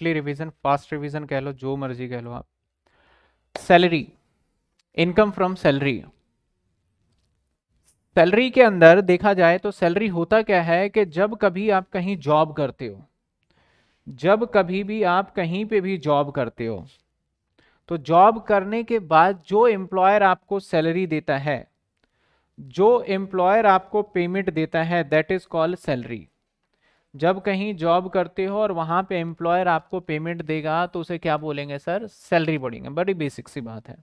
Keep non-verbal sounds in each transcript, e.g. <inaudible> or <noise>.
Quickly revision fast revision कह लो जो मर्जी कह लो आप salary income from salary salary के अंदर देखा जाए तो सैलरी होता क्या है कि जब कभी आप कहीं जॉब करते हो जब कभी भी आप कहीं पे भी जॉब करते हो तो जॉब करने के बाद जो एम्प्लॉयर आपको सैलरी देता है जो एम्प्लॉयर आपको पेमेंट देता है दैट इज कॉल्ड सैलरी जब कहीं जॉब करते हो और वहां पे एम्प्लॉयर आपको पेमेंट देगा तो उसे क्या बोलेंगे सर सैलरी बढ़ेंगे बड़ी बेसिक सी बात है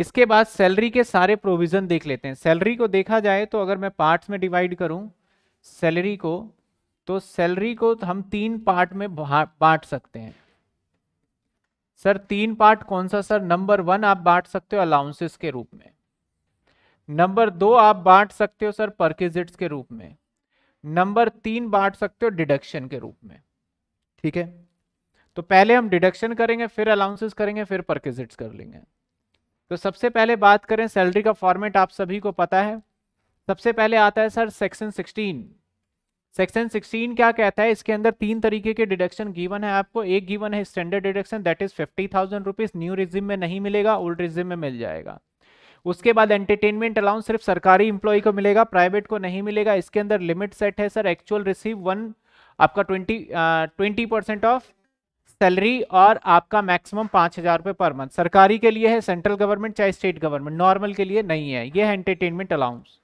इसके बाद सैलरी के सारे प्रोविज़न देख लेते हैं सैलरी को देखा जाए तो अगर मैं पार्ट्स में डिवाइड करूं सैलरी को तो सैलरी को हम तीन पार्ट में बांट सकते हैं सर तीन पार्ट कौन सा सर नंबर वन आप बांट सकते हो अलाउंसेस के रूप में नंबर दो आप बांट सकते हो सर परकेजिट्स के रूप में नंबर तीन बांट सकते हो डिडक्शन के रूप में ठीक है तो पहले हम डिडक्शन करेंगे फिर अलाउंसेस करेंगे फिर परकिजिट्स कर लेंगे तो सबसे पहले बात करें सैलरी का फॉर्मेट आप सभी को पता है सबसे पहले आता है sir section sixteen section sixteen क्या कहता है इसके अंदर तीन तरीके के डिडक्शन गिवन है आपको एक गिवन है standard deduction that is fifty thousand rupees new regime में नहीं मिलेगा ओल्ड रिजिम में मिल जाएगा उसके बाद एंटरटेनमेंट अलाउंस सिर्फ सरकारी इंप्लॉई को मिलेगा प्राइवेट को नहीं मिलेगा इसके अंदर लिमिट सेट है सर एक्चुअल रिसीव वन आपका twenty twenty percent of salary और आपका मैक्सिमम पाँच हज़ार रुपये पर मंथ सरकारी के लिए है सेंट्रल गवर्नमेंट चाहे स्टेट गवर्नमेंट नॉर्मल के लिए नहीं है ये है एंटरटेनमेंट अलाउंस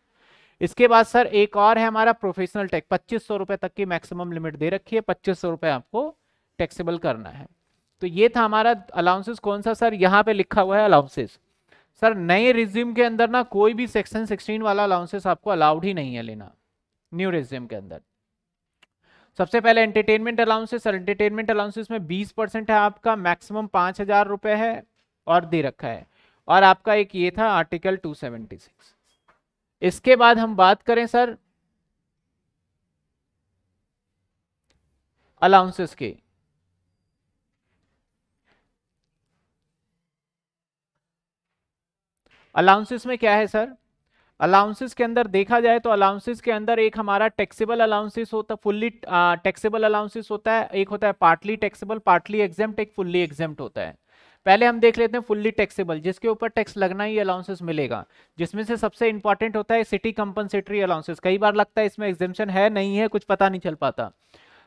इसके बाद सर एक और है हमारा प्रोफेशनल टैक्स पच्चीस सौ रुपये तक की मैक्सिमम लिमिट दे रखी है पच्चीस सौ रुपये आपको टैक्सेबल करना है तो ये था हमारा अलाउंसेस कौन सा सर यहाँ पे लिखा हुआ है अलाउंसेस सर नए रिज्यूम के अंदर ना कोई भी सेक्शन 16 वाला अलाउंसेस आपको अलाउड ही नहीं है लेना न्यू रिज्यूम के अंदर सबसे पहले entertainment allowances sir entertainment allowances में 20 परसेंट है आपका मैक्सिमम पाँच हजार रुपये है और दे रखा है और आपका एक ये था आर्टिकल 276 इसके बाद हम बात करें सर अलाउंसेस के अलाउंसेस में क्या है सर अलाउंसेस के अंदर देखा जाए तो अलाउंसेस के अंदर एक हमारा टैक्सेबल अलाउंसेस होता फुल्ली टैक्सेबल अलाउंसेस होता है एक होता है पार्टली टैक्सेबल पार्टली एग्जाम्प्ट एक फुल्ली एग्जाम्प्ट होता है पहले हम देख लेते हैं फुल्ली टैक्सेबल जिसके ऊपर टैक्स लगना ही अलाउंसेस मिलेगा जिसमें से सबसे इंपॉर्टेंट होता है सिटी कंपनसेटरी अलाउंसेस कई बार लगता है इसमें एग्जेम्पन है नहीं है कुछ पता नहीं चल पाता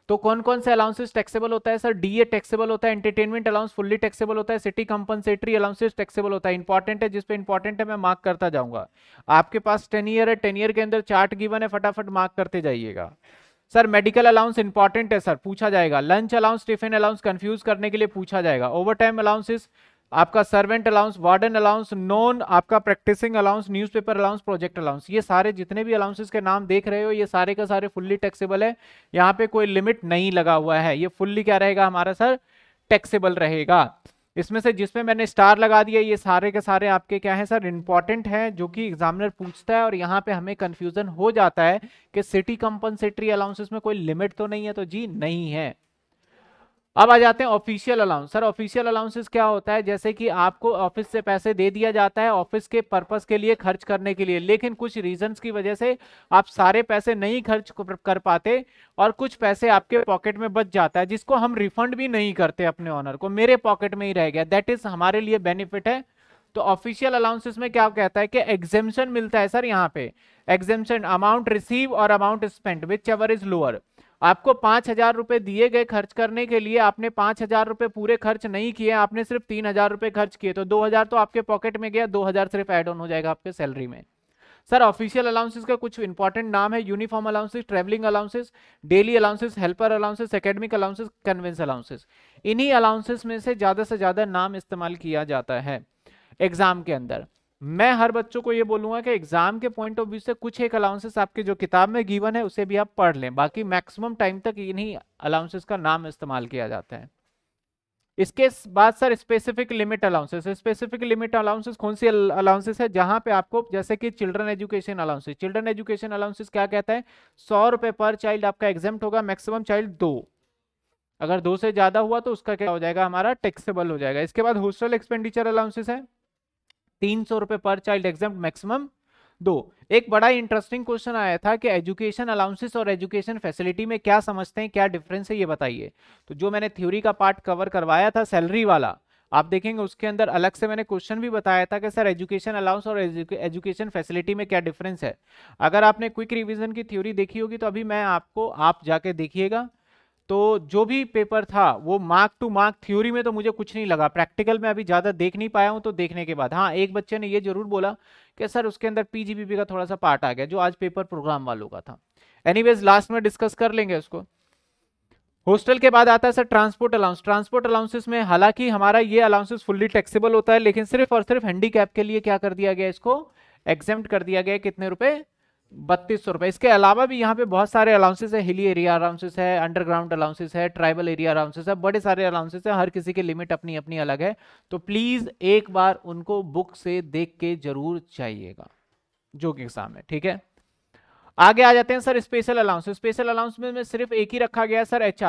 तो कौन कौन से अलाउंसेस टैक्सेबल होता है सर डीए टैक्सेबल होता है एंटरटेनमेंट अलाउंस फुल्ली टैक्सेबल होता है सिटी कंपनसेटरी अलाउंसेस टैक्सेबल होता है इंपॉर्टेंट है जिसपे इंपॉर्टेंट है मैं मार्क करता जाऊंगा आपके पास टेन ईयर है टेन ईयर के अंदर चार्ट गिवन है फटाफट मार्क करते जाइएगा सर मेडिकल अलाउंस इंपॉर्टेंट है सर पूछा जाएगा lunch allowance tiffin allowance confuse करने के लिए पूछा जाएगा ओवर टाइम अलाउंसेस आपका servant allowance warden allowance non आपका practicing allowance newspaper allowance project allowance ये सारे जितने भी अलाउंसेस के नाम देख रहे हो ये सारे का सारे फुल्ली टैक्सेबल है यहाँ पे कोई लिमिट नहीं लगा हुआ है ये फुल्ली क्या रहेगा हमारा सर टैक्सेबल रहेगा इसमें से जिसमें मैंने स्टार लगा दिया ये सारे के सारे आपके क्या है सर इंपॉर्टेंट है जो कि एग्जामिनर पूछता है और यहाँ पे हमें कंफ्यूजन हो जाता है कि सिटी कंपनसेटरी अलाउंसेस में कोई लिमिट तो नहीं है तो जी नहीं है अब आ जाते हैं official allowance sir official allowances क्या होता है जैसे कि आपको ऑफिस से पैसे दे दिया जाता है ऑफिस के पर्पस के लिए खर्च करने के लिए लेकिन कुछ रीजंस की वजह से आप सारे पैसे नहीं खर्च कर पाते और कुछ पैसे आपके पॉकेट में बच जाता है जिसको हम रिफंड भी नहीं करते अपने ऑनर को मेरे पॉकेट में ही रह गया दैट इज हमारे लिए बेनिफिट है तो ऑफिशियल अलाउंसेस में क्या कहता है कि एग्जेम्पन मिलता है सर यहाँ पे एग्जेम्पन अमाउंट रिसीव और amount spend whichever is lower आपको पांच हजार रुपए दिए गए खर्च करने के लिए आपने पांच हजार रुपए पूरे खर्च नहीं किए आपने सिर्फ तीन हजार रुपए खर्च किए तो दो हजार तो आपके पॉकेट में गया दो हजार सिर्फ एड ऑन हो जाएगा आपके सैलरी में सर ऑफिशियल अलाउंसेस का कुछ इंपॉर्टेंट नाम है uniform allowances travelling allowances daily allowances helper allowances academic allowances conveyance allowances इन्हीं अलाउंसेस में से ज़्यादा से ज़्यादा नाम इस्तेमाल किया जाता है एग्जाम के अंदर मैं हर बच्चों को ये बोलूंगा कि एग्जाम के पॉइंट ऑफ व्यू से कुछ एक अलाउंसेस आपके जो किताब में गिवन है उसे भी आप पढ़ लें बाकी मैक्सिमम टाइम तक इन्हीं अलाउंसेस का नाम इस्तेमाल किया जाता है इसके बाद sir specific limit allowances specific limit allowances कौन सी अलाउंसेस है जहां पे आपको जैसे कि children education allowances children education allowances क्या कहता है सौ रुपए पर चाइल्ड आपका एग्जाम होगा मैक्सिमम चाइल्ड दो अगर दो से ज्यादा हुआ तो उसका क्या हो जाएगा हमारा टेक्सेबल हो जाएगा इसके बाद होस्टल एक्सपेंडिचर अलाउंसेस है तीन सौ रुपये पर चाइल्ड एग्जाम मैक्सिमम दो एक बड़ा इंटरेस्टिंग क्वेश्चन आया था कि एजुकेशन अलाउंसेस और एजुकेशन फैसिलिटी में क्या समझते हैं क्या डिफरेंस है ये बताइए तो जो मैंने थ्योरी का पार्ट कवर करवाया था सैलरी वाला आप देखेंगे उसके अंदर अलग से मैंने क्वेश्चन भी बताया था कि सर एजुकेशन अलाउंस और एजुकेशन फैसिलिटी में क्या डिफरेंस है अगर आपने क्विक रिविजन की थ्योरी देखी होगी तो अभी मैं आपको आप जाके देखिएगा तो जो भी पेपर था वो मार्क टू मार्क थ्योरी में तो मुझे कुछ नहीं लगा प्रैक्टिकल में अभी ज़्यादा देख नहीं पाया हूँ तो देखने के बाद हाँ एक बच्चे ने ये जरूर बोला कि सर उसके अंदर पीजीबीपी का थोड़ा सा पार्ट आ गया जो आज पेपर प्रोग्राम वालों का था एनीवेज लास्ट में डिस्कस कर लेंगे उसको हॉस्टल के बाद आता है sir transport allowance transport allowances में हालांकि हमारा ये अलाउंसेस फुल्ली टेक्सीबल होता है लेकिन सिर्फ और सिर्फ हैंडीकैप के लिए क्या कर दिया गया इसको एग्जेम्प्ट कर दिया गया कितने रुपए बत्तीस सौ इसके अलावा भी यहाँ पे बहुत सारे अलाउंसेस है हिली एरिया अलाउंसेस है अंडरग्राउंड अलाउंसेस है ट्राइबल एरिया अलाउंसेस है बड़े सारे अलाउंसेस है हर किसी की लिमिट अपनी अपनी अलग है तो प्लीज़ एक बार उनको बुक से देख के जरूर चाहिएगा जो कि एग्जाम है ठीक है आगे आ जाते हैं sir special allowance special allowance में, में सिर्फ एक ही रखा गया है सर एच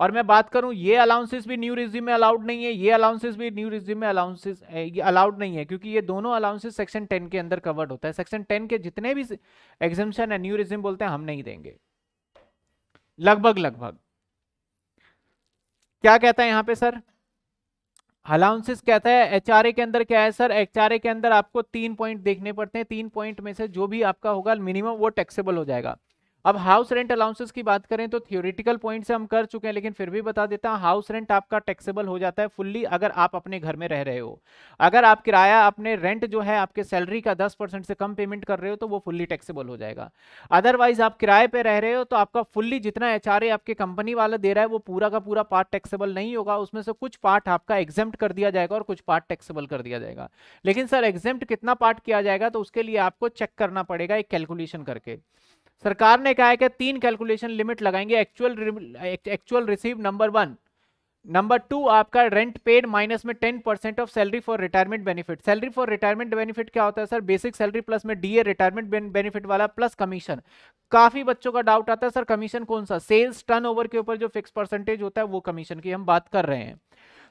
और मैं बात करूं ये अलाउंसेस भी न्यू रिज्यूम में अलाउड नहीं है ये अलाउंसेस भी न्यू रिज्यूम में अलाउंसेस अलाउड नहीं है क्योंकि ये दोनों अलाउंसेस सेक्शन टेन के अंदर कवर्ड होता है सेक्शन टेन के जितने भी एग्जामेशन है न्यू रिज्यूम बोलते हैं हम नहीं देंगे लगभग लगभग क्या कहता है यहाँ पे सर अलाउंसेस कहता है एचआरए के अंदर क्या है सर एचआरए के अंदर आपको तीन पॉइंट देखने पड़ते हैं तीन पॉइंट में से जो भी आपका होगा मिनिमम वो टैक्सेबल हो जाएगा अब हाउस रेंट अलाउंसेस की बात करें तो थियोरिटिकल पॉइंट से हम कर चुके हैं लेकिन फिर भी बता देता हूं हाउस रेंट आपका टैक्सेबल हो जाता है फुल्ली अगर आप अपने घर में रह रहे हो अगर आप किराया अपने रेंट जो है आपके सैलरी का 10 परसेंट से कम पेमेंट कर रहे हो तो वो फुल्ली टैक्सेबल हो जाएगा अदरवाइज आप किराए पर रह रहे हो तो आपका फुल्ली जितना एच आपके कंपनी वाला दे रहा है वो पूरा का पूरा पार्ट टैक्सेबल नहीं होगा उसमें से कुछ पार्ट आपका एग्जेम्प्ट कर दिया जाएगा और कुछ पार्ट टैक्सेबल कर दिया जाएगा लेकिन सर एग्जेम्प्ट कितना पार्ट किया जाएगा तो उसके लिए आपको चेक करना पड़ेगा एक कैलकुलेशन करके सरकार ने कहा है कि तीन कैलकुलेशन लिमिट लगाएंगे actual actual receive number one number two आपका रेंट पेड माइनस में ten percent of salary for retirement benefit salary for retirement benefit क्या होता है सर बेसिक सैलरी प्लस में डीए रिटायरमेंट बेनिफिट वाला प्लस कमीशन काफी बच्चों का डाउट आता है सर कमीशन कौन सा सेल्स टर्नओवर के ऊपर जो फिक्स परसेंटेज होता है वो कमीशन की हम बात कर रहे हैं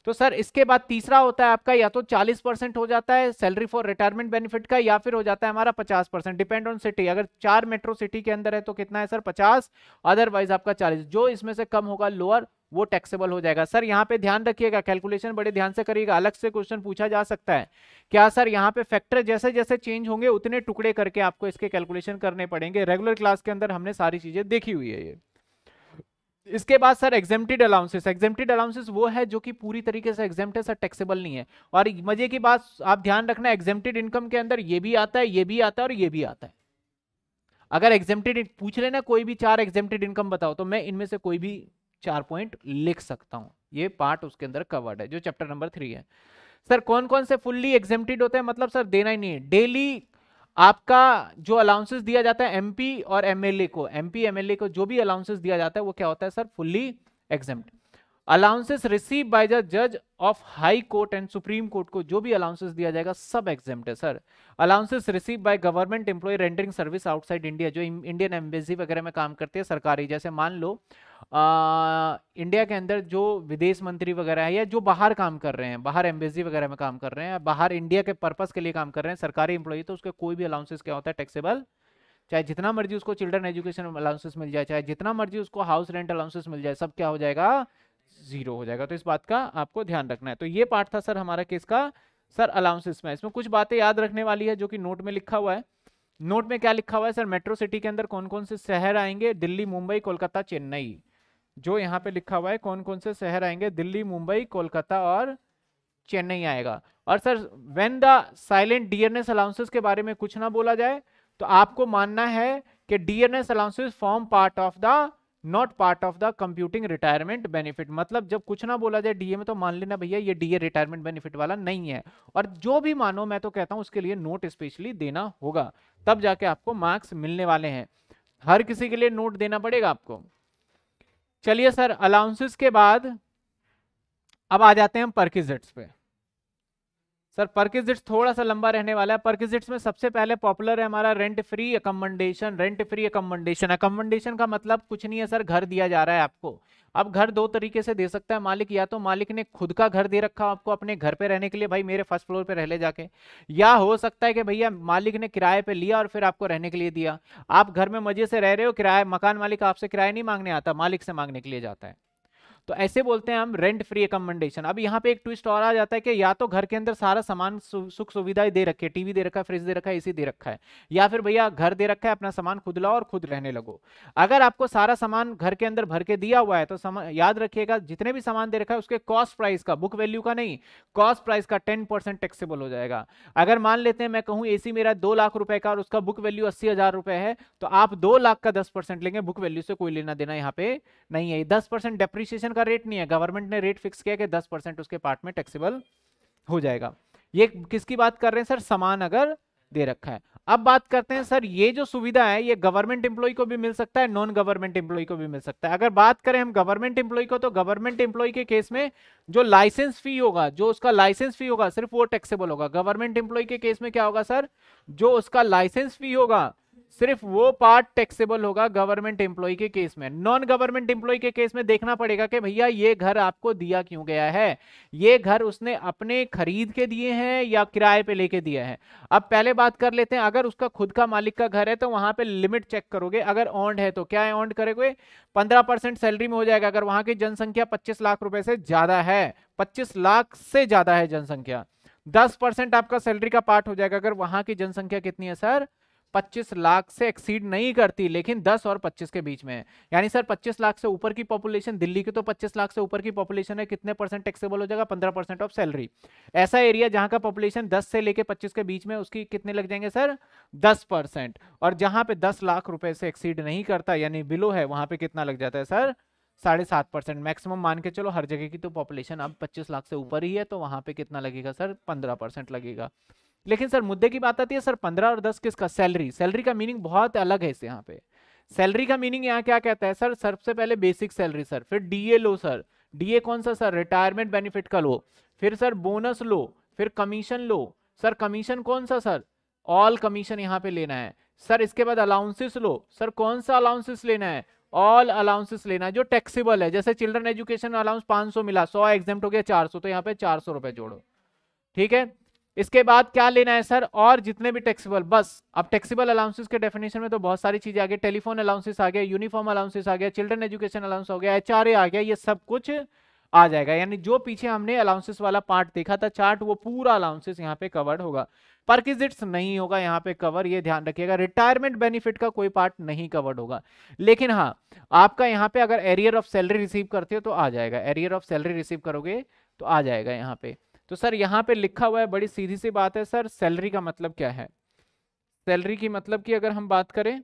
तो सर इसके बाद तीसरा होता है आपका या तो 40 परसेंट हो जाता है सैलरी फॉर रिटायरमेंट बेनिफिट का या फिर हो जाता है हमारा 50 परसेंट डिपेंड ऑन सिटी अगर चार मेट्रो सिटी के अंदर है तो कितना है सर 50 अदरवाइज आपका 40 जो इसमें से कम होगा लोअर वो टैक्सेबल हो जाएगा सर यहाँ पे ध्यान रखिएगा कैलकुलेशन बड़े ध्यान से करिएगा अलग से क्वेश्चन पूछा जा सकता है क्या सर यहाँ पे फैक्टर जैसे जैसे चेंज होंगे उतने टुकड़े करके आपको इसके कैलकुलेशन करने पड़ेंगे रेगुलर क्लास के अंदर हमने सारी चीजें देखी हुई है ये इसके बाद sir exempted allowances exempted allowances वो है जो कि पूरी तरीके से एग्जेम्प्ट है सर टैक्सेबल नहीं है और मजे की बात आप ध्यान रखना एग्जेम्प्टेड इनकम के अंदर ये भी आता है ये भी आता है और ये भी आता है अगर एग्जेम्प्टेड पूछ लेना कोई भी चार एग्जेम्प्टेड इनकम बताओ तो मैं इनमें से कोई भी चार पॉइंट लिख सकता हूँ ये पार्ट उसके अंदर कवर्ड है जो चैप्टर नंबर थ्री है सर कौन कौन से फुल्ली एग्जेम्प्टेड होते हैं मतलब सर देना ही नहीं है डेली आपका जो अलाउंसेस दिया जाता है एमपी और एमएलए को एमपी एमएलए को जो भी अलाउंसेस दिया जाता है वो क्या होता है sir fully exempt allowances receive by the जज of high court and supreme court को जो भी अलाउंसेस दिया जाएगा सब एग्जाम है sir allowances receive by government employee rendering service outside India जो इंडियन एम्बेसी वगैरह में काम करती है सरकारी जैसे मान लो आ, इंडिया के अंदर जो विदेश मंत्री वगैरह है या जो बाहर काम कर रहे हैं बाहर एम्बेसी वगैरह में काम कर रहे हैं बाहर इंडिया के पर्पज के लिए काम कर रहे हैं सरकारी एम्प्लॉय तो उसके कोई भी अलाउंसेस क्या होता है टैक्सेबल चाहे जितना मर्जी उसको चिल्ड्रन एजुकेशन अलाउंसेस मिल जाए चाहे जितना मर्जी उसको हाउस रेंट अलाउंसेस मिल जाए सब क्या हो जाएगा जीरो हो जाएगा तो इस बात का आपको ध्यान रखना है तो ये पार्ट था सर हमारा केस का सर अलाउंसेस में इसमें कुछ बातें याद रखने वाली है जो कि नोट में लिखा हुआ है नोट में क्या लिखा हुआ है सर मेट्रो सिटी के अंदर कौन कौन से शहर आएंगे दिल्ली मुंबई कोलकाता चेन्नई जो यहाँ पे लिखा हुआ है कौन कौन से शहर आएंगे दिल्ली मुंबई कोलकाता और चेन्नई आएगा और sir when the silent DNS allowances के बारे में कुछ ना बोला जाए तो आपको मानना है कि DNS allowances form part of the not part of the computing retirement benefit मतलब जब कुछ ना बोला जाए डीए में तो मान लेना भैया ये डीए रिटायरमेंट बेनिफिट वाला नहीं है और जो भी मानो मैं तो कहता हूँ उसके लिए नोट स्पेशली देना होगा तब जाके आपको मार्क्स मिलने वाले हैं हर किसी के लिए नोट देना पड़ेगा आपको चलिए सर अलाउंसेस के बाद अब आ जाते हैं हम परकिजट्स पे सर परकिजिट्स थोड़ा सा लंबा रहने वाला है परकिजिट्स में सबसे पहले पॉपुलर है हमारा rent free accommodation rent free accommodation accommodation का मतलब कुछ नहीं है सर घर दिया जा रहा है आपको अब घर दो तरीके से दे सकता है मालिक या तो मालिक ने खुद का घर दे रखा आपको अपने घर पे रहने के लिए भाई मेरे फर्स्ट फ्लोर पे रह ले जाके या हो सकता है कि भैया मालिक ने किराए पे लिया और फिर आपको रहने के लिए दिया आप घर में मजे से रह रहे हो किराया मकान मालिक आपसे किराया नहीं मांगने आता मालिक से मांगने के लिए जाता है तो ऐसे बोलते हैं हम रेंट फ्री एकमेंडेशन अब यहाँ पे एक ट्विस्ट और आ जाता है कि या तो घर के अंदर सारा सामान सुख सुविधाएं दे रखी टीवी दे रखा है फ्रिज दे रखा है एसी दे रखा है या फिर भैया घर दे रखा है अपना सामान खुद लाओ और खुद रहने लगो अगर आपको सारा सामान घर के अंदर भर के दिया हुआ है तो याद रखिएगा जितने भी सामान दे रखा है उसके कॉस्ट प्राइस का बुक वैल्यू का नहीं कॉस्ट प्राइस का टेन टैक्सेबल हो जाएगा अगर मान लेते हैं मैं कहूँ ए मेरा दो लाख रुपए का और उसका बुक वैल्यू अस्सी हजार रुपए है तो आप दो लाख का दस लेंगे बुक वैल्यू से कोई लेना देना यहाँ पे नहीं है दस परसेंट डेप्रिसिएशन कंट्रीब्यूशन का रेट नहीं है गवर्नमेंट ने रेट फिक्स किया कि दस परसेंट उसके पार्ट में टैक्सेबल हो जाएगा ये किसकी बात कर रहे हैं सर समान अगर दे रखा है अब बात करते हैं सर ये जो सुविधा है ये गवर्नमेंट एम्प्लॉय को भी मिल सकता है नॉन गवर्नमेंट एम्प्लॉय को भी मिल सकता है अगर बात करें हम गवर्नमेंट एम्प्लॉय को तो गवर्नमेंट एम्प्लॉय के केस में जो लाइसेंस फी होगा जो उसका लाइसेंस फी होगा सिर्फ वो टैक्सेबल होगा गवर्नमेंट एम्प्लॉय के केस में क्या होगा सर जो उसका लाइसेंस फी होगा सिर्फ वो पार्ट टैक्सेबल होगा गवर्नमेंट एम्प्लॉय के केस में नॉन गवर्नमेंट एम्प्लॉय के केस में देखना पड़ेगा कि भैया ये घर आपको दिया क्यों गया है ये घर उसने अपने खरीद के दिए हैं या किराए पे लेके दिया है अब पहले बात कर लेते हैं अगर उसका खुद का मालिक का घर है तो वहां पे लिमिट चेक करोगे अगर ऑन्ड है तो क्या है ऑन्ड करेंगे पंद्रह सैलरी में हो जाएगा अगर वहां की जनसंख्या पच्चीस लाख रुपए से ज्यादा है पच्चीस लाख से ज्यादा है जनसंख्या दस परसेंट आपका सैलरी का पार्ट हो जाएगा अगर वहां की जनसंख्या कितनी है सर 25 लाख से एक्सीड नहीं करती लेकिन 10 और 25 के बीच में है यानी सर 25 लाख से ऊपर की पॉपुलेशन दिल्ली की तो 25 लाख से ऊपर की पॉपुलेशन है कितने परसेंट टैक्सेबल हो जाएगा 15 परसेंट ऑफ सैलरी ऐसा एरिया जहां का पॉपुलेशन 10 से लेके 25 के बीच में उसकी कितने लग जाएंगे सर 10 परसेंट और जहां पे 10 लाख रुपए से एक्सीड नहीं करता यानी बिलो है वहां पर कितना लग जाता है सर साढ़े सात परसेंट मैक्सिमम मान के चलो हर जगह की तो पॉपुलेशन अब 25 लाख से ऊपर ही है तो वहां पे कितना लगेगा सर 15 परसेंट लगेगा लेकिन सर मुद्दे की बात आती है सर पंद्रह और दस किसका सैलरी सैलरी का मीनिंग बहुत अलग है इस यहाँ पे सैलरी का मीनिंग यहाँ क्या कहता है सर सबसे पहले बेसिक सैलरी सर फिर डीए लो सर डीए कौन सा सर रिटायरमेंट बेनिफिट का लो फिर सर बोनस लो फिर कमीशन लो सर कमीशन कौन सा सर ऑल कमीशन यहाँ पे लेना है सर इसके बाद अलाउंसेस लो सर कौन सा अलाउंसेस लेना है ऑल अलाउंसेस लेना है जो टैक्सेबल है जैसे चिल्ड्रन एजुकेशन अलाउंस 500 मिला सौ एग्जाम हो गया 400 तो यहाँ पे चार सौ जोड़ो ठीक है इसके बाद क्या लेना है सर और जितने भी टैक्सीबल बस अब टैक्सीबल अलाउंसेस के डेफिनेशन में तो बहुत सारी चीजें आ गई टेलीफोन अलाउंसेस आ गया यूनिफॉर्म अलाउंसेस आ गया चिल्ड्रन एजुकेशन अलाउंस हो गया एच आ गया ये सब कुछ आ जाएगा यानी जो पीछे हमने अलाउंसेस वाला पार्ट देखा था चार्ट वो पूरा अलाउंसेस यहाँ पे कवर्ड होगा परकिजिट्स नहीं होगा यहाँ पे कवर ये ध्यान रखिएगा रिटायरमेंट बेनिफिट का कोई पार्ट नहीं कवर्ड होगा लेकिन हाँ आपका यहाँ पे अगर एरियर ऑफ सैलरी रिसीव करते हो तो आ जाएगा एरियर ऑफ सैलरी रिसीव करोगे तो आ जाएगा यहाँ पे तो सर यहाँ पे लिखा हुआ है बड़ी सीधी सी बात है सर सैलरी का मतलब क्या है सैलरी की मतलब की अगर हम बात करें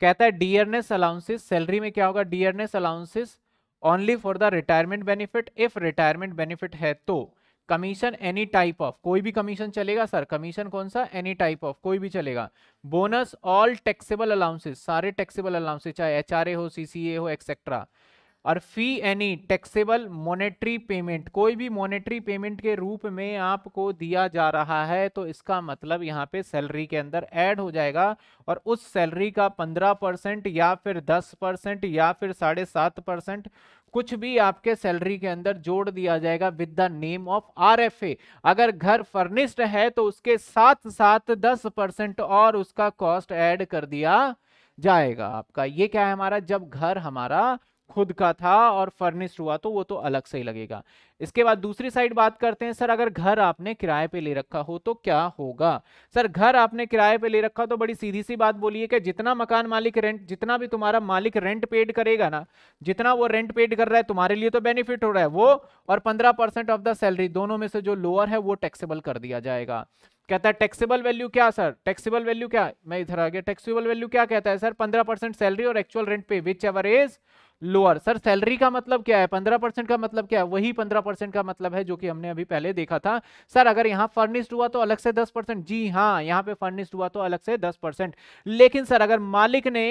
कहता है डियरनेस अलाउंसेस सैलरी में क्या होगा dearness allowances only for the retirement benefit if retirement benefit है तो कमीशन एनी टाइप ऑफ कोई भी कमीशन चलेगा सर कमीशन कौन सा एनी टाइप ऑफ कोई भी चलेगा बोनस ऑल टैक्सेबल अलाउंसेस सारे टैक्सेबल अलाउंसेस चाहे एच हो सी हो एक्सेट्रा और fee any taxable monetary payment कोई भी मॉनेटरी पेमेंट के रूप में आपको दिया जा रहा है तो इसका मतलब यहाँ पे सैलरी के अंदर ऐड हो जाएगा और उस सैलरी का पंद्रह परसेंट या फिर दस परसेंट या फिर साढ़े सात परसेंट कुछ भी आपके सैलरी के अंदर जोड़ दिया जाएगा with the name of RFA अगर घर फर्निश्ड है तो उसके साथ साथ दस परसेंट और उसका कॉस्ट एड कर दिया जाएगा आपका ये क्या है हमारा जब घर हमारा खुद का था और फर्निश्ड हुआ तो वो तो अलग से ही लगेगा इसके बाद दूसरी साइड बात करते हैं सर अगर घर आपने किराए पे ले रखा हो तो क्या होगा सर घर आपने किराए पे ले रखा हो तो बड़ी सीधी सी बात बोलिए कि जितना मकान मालिक रेंट जितना भी तुम्हारा मालिक रेंट पेड करेगा ना जितना वो रेंट पेड कर रहा है तुम्हारे लिए तो बेनिफिट हो रहा है वो और पंद्रह ऑफ द सैलरी दोनों में से जो लोअर है वो टैक्सेबल कर दिया जाएगा कहता है टैक्सेबल वैल्यू क्या सर टैक्सेबल वैल्यू क्या मैं इधर आ गया टैक्सेबल वैल्यू क्या कहता है सर पंद्रह परसेंट सैलरी और actual rent pay whichever is lower sir salary का मतलब क्या है पंद्रह परसेंट का मतलब क्या है वही पंद्रह परसेंट का मतलब है जो कि हमने अभी पहले देखा था सर अगर यहाँ फर्निश्ड हुआ तो अलग से दस परसेंट जी हाँ यहाँ पे फर्निश्ड हुआ तो अलग से दस परसेंट लेकिन सर अगर मालिक ने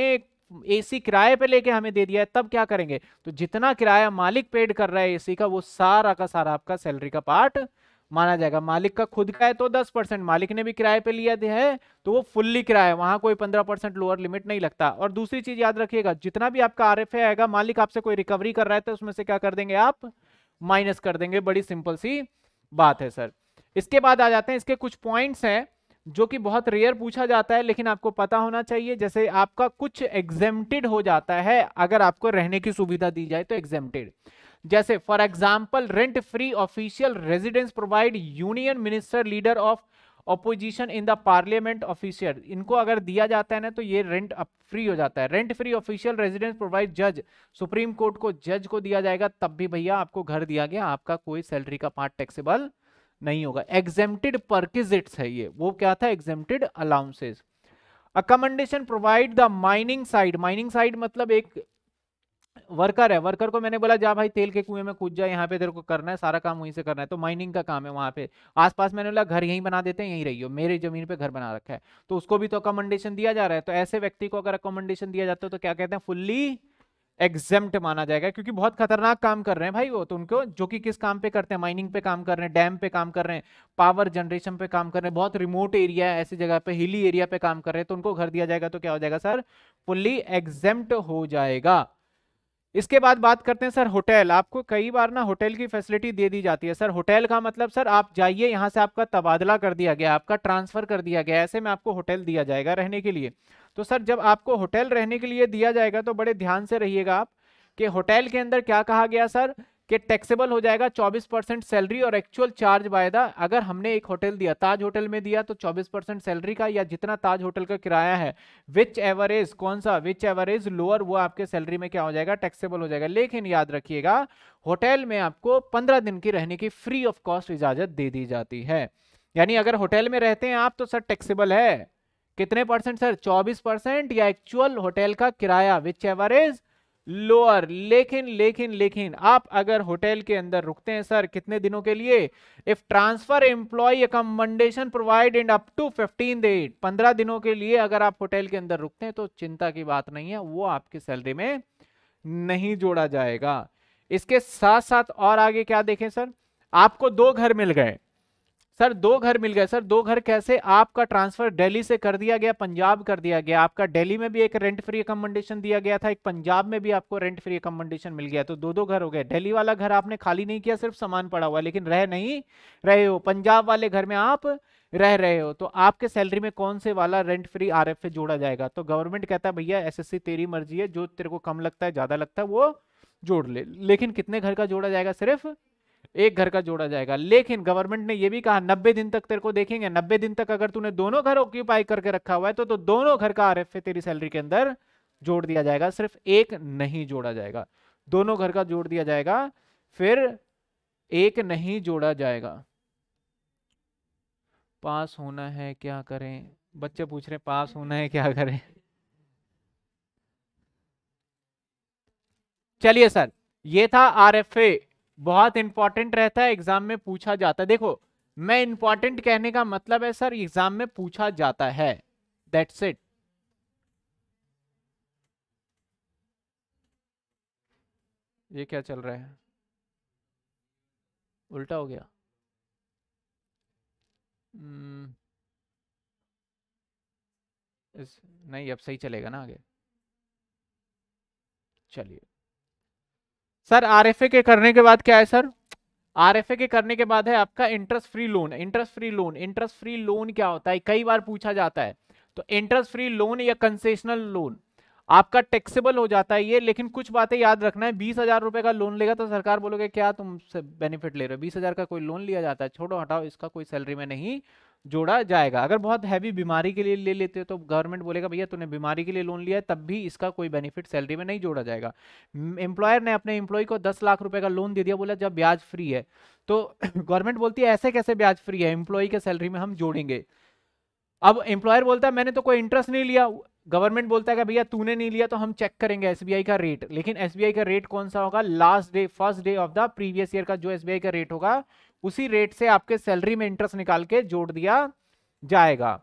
एसी किराए पे लेके हमें दे दिया है तब क्या करेंगे तो जितना किराया मालिक पेड कर रहा है एसी का वो सारा का सारा आपका सैलरी का पार्ट माना जाएगा मालिक का खुद का है तो दस परसेंट मालिक ने भी किराए पे लिया है तो वो फुल्ली किराया है वहां कोई पंद्रह परसेंट लोअर लिमिट नहीं लगता और दूसरी चीज याद रखिएगा जितना भी आपका आर आएगा मालिक आपसे कोई रिकवरी कर रहा है तो उसमें से क्या कर देंगे आप माइनस कर देंगे बड़ी सिंपल सी बात है सर इसके बाद आ जाते हैं इसके कुछ पॉइंट्स हैं जो कि बहुत रेयर पूछा जाता है लेकिन आपको पता होना चाहिए जैसे आपका कुछ एग्जेम्प्टेड हो जाता है अगर आपको रहने की सुविधा दी जाए तो एग्जेम्प्टेड जैसे for example rent free official residence provide union minister leader of opposition in the parliament official इनको अगर दिया जाता है ना तो ये रेंट फ्री हो जाता है rent free official residence provide जज सुप्रीम कोर्ट को जज को दिया जाएगा तब भी भैया आपको घर दिया गया आपका कोई सैलरी का पार्ट टैक्सेबल नहीं होगा एग्जेम्प्टेड परकिजिट्स है ये वो क्या था exempted allowances accommodation provide the mining side mining side मतलब एक वर्कर है वर्कर को मैंने बोला जा भाई तेल के कुएं में कूद जा यहाँ पे तेरे को करना है सारा काम वहीं से करना है तो माइनिंग का काम है वहाँ पे आसपास मैंने बोला घर यहीं बना देते हैं यहीं रहियो मेरे जमीन पे घर बना रखा है तो उसको भी तो अकोमोडेशन दिया जा रहा है तो ऐसे व्यक्ति को अगर अकोमोडेशन दिया जाता है तो क्या कहते हैं फुल्ली एग्जेम्प्ट माना जाएगा क्योंकि बहुत खतरनाक काम कर रहे हैं भाई वो तो उनको जो कि किस काम पे करते हैं माइनिंग पे काम कर रहे हैं डैम पे काम कर रहे हैं पावर जनरेशन पे काम कर रहे हैं बहुत रिमोट एरिया है ऐसी जगह पे हिली एरिया पे काम कर रहे हैं तो उनको घर दिया जाएगा तो क्या हो जाएगा सर फुल्ली एग्जेम्प्ट हो जाएगा इसके बाद बात करते हैं सर होटल आपको कई बार ना होटल की फैसिलिटी दे दी जाती है सर होटल का मतलब सर आप जाइए यहाँ से आपका तबादला कर दिया गया आपका ट्रांसफर कर दिया गया ऐसे में आपको होटल दिया जाएगा रहने के लिए तो सर जब आपको होटल रहने के लिए दिया जाएगा तो बड़े ध्यान से रहिएगा आप कि होटल के अंदर क्या कहा गया सर कि टैक्सेबल हो जाएगा 24 परसेंट सैलरी और एक्चुअल चार्ज बाय द अगर हमने एक होटल दिया ताज होटल में दिया तो 24 परसेंट सैलरी का या जितना ताज होटल का किराया है विच एवरेज कौन सा विच एवरेज लोअर वो आपके सैलरी में क्या हो जाएगा टैक्सेबल हो जाएगा लेकिन याद रखिएगा होटल में आपको पंद्रह दिन की रहने की फ्री ऑफ कॉस्ट इजाजत दे दी जाती है यानी अगर होटल में रहते हैं आप तो सर टैक्सेबल है कितने परसेंट सर चौबीस परसेंट या एक्चुअल होटल का किराया विच एवरेज लोअर लेकिन लेकिन लेकिन आप अगर होटल के अंदर रुकते हैं सर कितने दिनों के लिए if transfer employee accommodation provide and up to fifteen date पंद्रह दिनों के लिए अगर आप होटल के अंदर रुकते हैं तो चिंता की बात नहीं है वो आपकी सैलरी में नहीं जोड़ा जाएगा इसके साथ साथ और आगे क्या देखें सर आपको दो घर मिल गए सर दो घर मिल गए सर दो घर कैसे आपका ट्रांसफर दिल्ली से कर दिया गया पंजाब कर दिया गया आपका दिल्ली में भी एक रेंट फ्री अकोमोडेशन दिया गया था एक पंजाब में भी आपको रेंट फ्री अकोमोडेशन मिल गया तो दो दो घर हो गए दिल्ली वाला घर आपने खाली नहीं किया सिर्फ सामान पड़ा हुआ लेकिन रह नहीं रहे हो पंजाब वाले घर में आप रह रहे हो तो आपके सैलरी में कौन से वाला रेंट फ्री आर एफ जोड़ा जाएगा तो गवर्नमेंट कहता है भैया एस तेरी मर्जी है जो तेरे को कम लगता है ज्यादा लगता है वो जोड़ ले लेकिन कितने घर का जोड़ा जाएगा सिर्फ एक घर का जोड़ा जाएगा लेकिन गवर्नमेंट ने यह भी कहा नब्बे दिन तक तेरे को देखेंगे नब्बे दिन तक अगर तूने दोनों घर ऑक्यूपाई करके रखा हुआ है तो, तो दोनों घर का आर तेरी सैलरी के अंदर जोड़ दिया जाएगा सिर्फ एक नहीं जोड़ा जाएगा दोनों घर का जोड़ दिया जाएगा फिर एक नहीं जोड़ा जाएगा पास होना है क्या करें बच्चे पूछ रहे पास होना है क्या करें चलिए सर ये था आरएफए बहुत इंपॉर्टेंट रहता है एग्जाम में पूछा जाता है देखो मैं इंपॉर्टेंट कहने का मतलब है सर एग्जाम में पूछा जाता है दैट्स इट ये क्या चल रहा है उल्टा हो गया hmm. इस नहीं अब सही चलेगा ना आगे चलिए सर आर के करने के बाद क्या है सर आर के करने के बाद है आपका interest free loan interest free loan interest free loan क्या होता है कई बार पूछा जाता है तो इंटरेस्ट फ्री लोन या कंसेशनल लोन आपका टैक्सेबल हो जाता है ये लेकिन कुछ बातें याद रखना है बीस हजार रुपए का लोन लेगा तो सरकार बोलोगे क्या तुमसे बेनिफिट ले रहे हो बीस हजार का कोई लोन लिया जाता है छोड़ो हटाओ इसका कोई सैलरी में नहीं जोड़ा जाएगा अगर बहुत हैवी बीमारी के लिए ले लेते हो तो गवर्नमेंट बोलेगा भैया तूने बीमारी के लिए लोन लिया है तब भी इसका कोई बेनिफिट सैलरी में नहीं जोड़ा जाएगा एम्प्लॉयर ने अपने एम्प्लॉय को दस लाख रुपए का लोन दे दिया बोला जब ब्याज फ्री है तो गवर्नमेंट <coughs> बोलती है ऐसे कैसे ब्याज फ्री है एम्प्लॉय के सैलरी में हम जोड़ेंगे अब एम्प्लॉयर बोलता है मैंने तो कोई इंटरेस्ट नहीं लिया गवर्नमेंट बोलता है भैया तूने नहीं लिया तो हम चेक करेंगे एसबीआई का रेट लेकिन एसबीआई का रेट कौन सा होगा last day first day of the previous year का जो एसबीआई का रेट होगा उसी रेट से आपके सैलरी में इंटरेस्ट निकाल के जोड़ दिया जाएगा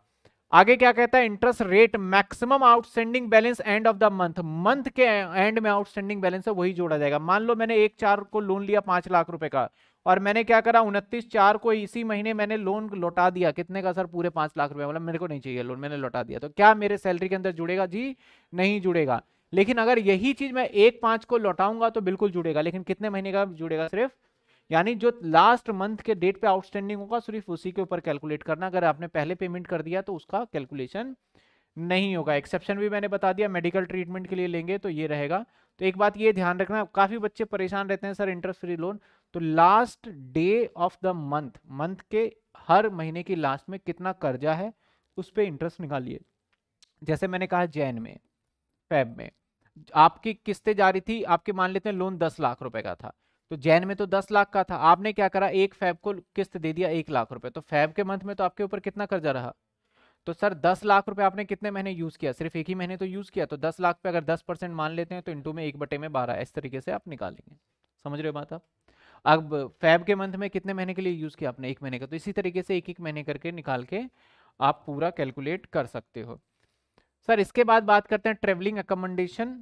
आगे क्या कहता है interest rate maximum outstanding balance end of the month month के एंड में आउटस्टैंडिंग बैलेंस है वही जोड़ा जाएगा मान लो मैंने एक चार को लोन लिया पांच लाख रुपए का और मैंने क्या करा उनतीस चार को इसी महीने मैंने लोन लौटा दिया कितने का सर पूरे पांच लाख रुपए मतलब मेरे को नहीं चाहिए लोन मैंने लौटा दिया तो क्या मेरे सैलरी के अंदर जुड़ेगा जी नहीं जुड़ेगा लेकिन अगर यही चीज मैं एक पांच को लौटाऊंगा तो बिल्कुल जुड़ेगा लेकिन कितने महीने का जुड़ेगा सिर्फ यानी जो लास्ट मंथ के डेट पे आउटस्टैंडिंग होगा सिर्फ उसी के ऊपर कैलकुलेट करना अगर आपने पहले पेमेंट कर दिया तो उसका कैलकुलेशन नहीं होगा एक्सेप्शन भी मैंने बता दिया मेडिकल ट्रीटमेंट के लिए लेंगे तो ये रहेगा तो एक बात ये ध्यान रखना काफ़ी बच्चे परेशान रहते हैं सर इंटरेस्ट फ्री लोन तो last day of the month month के हर महीने की लास्ट में कितना कर्जा है उस पर इंटरेस्ट निकालिए जैसे मैंने कहा जैन में फैब में आपकी किस्तें जा रही थी आपके मान लेते हैं लोन दस लाख रुपए का था तो जैन में तो दस लाख का था आपने क्या करा एक फैब को किस्त दे दिया एक लाख रुपए तो फैब के मंथ में तो आपके ऊपर कितना कर्जा रहा तो सर दस लाख रुपए आपने कितने महीने यूज किया सिर्फ एक ही महीने तो यूज किया तो दस लाख पे अगर दस परसेंट मान लेते हैं तो इंटू में एक बटे में बारह इस तरीके से आप निकालेंगे समझ रहे हो बात आप अब फैब के मंथ में कितने महीने के लिए यूज किया आपने एक महीने का तो इसी तरीके से एक एक महीने करके निकाल के आप पूरा कैलकुलेट कर सकते हो सर इसके बाद बात करते हैं ट्रेवलिंग अकोमोडेशन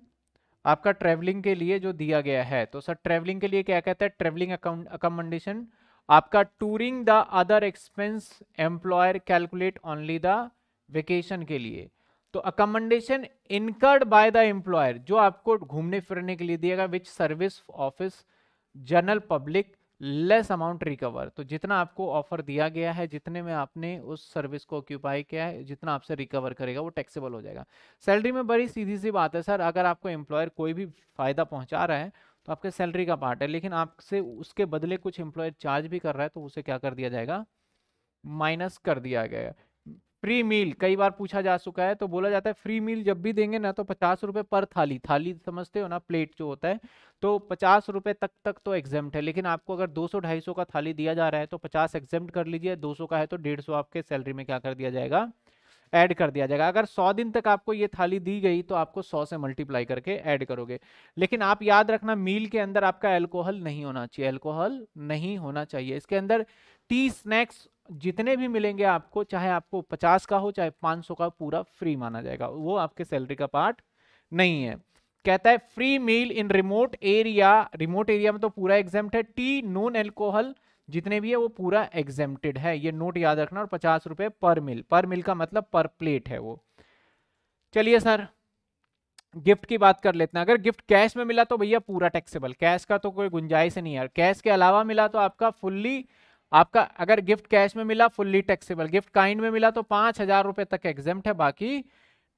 आपका ट्रेवलिंग के लिए जो दिया गया है तो सर ट्रेवलिंग के लिए क्या कहता है ट्रेवलिंग अकोमोडेशन आपका touring the other expense employer calculate only the vacation के लिए तो accommodation incurred by the employer जो आपको घूमने फिरने के लिए दिएगा which service office general public less amount recover तो जितना आपको ऑफर दिया गया है जितने में आपने उस सर्विस को ऑक्यूपाई किया है जितना आपसे रिकवर करेगा वो टैक्सेबल हो जाएगा सैलरी में बड़ी सीधी सी बात है सर अगर आपको एम्प्लॉयर कोई भी फ़ायदा पहुंचा रहा है तो आपके सैलरी का पार्ट है लेकिन आपसे उसके बदले कुछ एम्प्लॉयर चार्ज भी कर रहा है तो उसे क्या कर दिया जाएगा माइनस कर दिया गया फ्री मील कई बार पूछा जा चुका है तो बोला जाता है फ्री मील जब भी देंगे ना तो पचास रुपये पर थाली थाली समझते हो ना प्लेट जो होता है तो पचास रुपये तक तक तो एग्जाम्प्ट है लेकिन आपको अगर दो सौ ढाई सौ का थाली दिया जा रहा है तो पचास एग्जाम्प्ट कर लीजिए दो सौ का है तो डेढ़ सौ आपके सैलरी में क्या कर दिया जाएगा ऐड कर दिया जाएगा अगर सौ दिन तक आपको ये थाली दी गई तो आपको सौ से मल्टीप्लाई करके ऐड करोगे लेकिन आप याद रखना मील के अंदर आपका एल्कोहल नहीं होना चाहिए एल्कोहल नहीं होना चाहिए इसके अंदर टी स्नैक्स जितने भी मिलेंगे आपको चाहे आपको पचास का हो चाहे पाँच सौ का पूरा फ्री माना जाएगा वो आपके सैलरी का पार्ट नहीं है कहता है free meal in remote area remote area में तो पूरा एग्जाम है टी नॉन एल्कोहल जितने भी है वो पूरा एग्जेम्प्टेड है ये नोट याद रखना और पचास रुपए पर मिल पर मिल का मतलब पर प्लेट है वो चलिए सर गिफ्ट की बात कर लेते हैं अगर गिफ्ट कैश में मिला तो भैया पूरा टैक्सेबल कैश का तो कोई गुंजाइश नहीं है कैश के अलावा मिला तो आपका फुल्ली आपका अगर गिफ्ट कैश में मिला फुल्ली टैक्सेबल गिफ्ट काइंड में मिला तो पांच हजार रुपए तक एग्जेम्प्ट है बाकी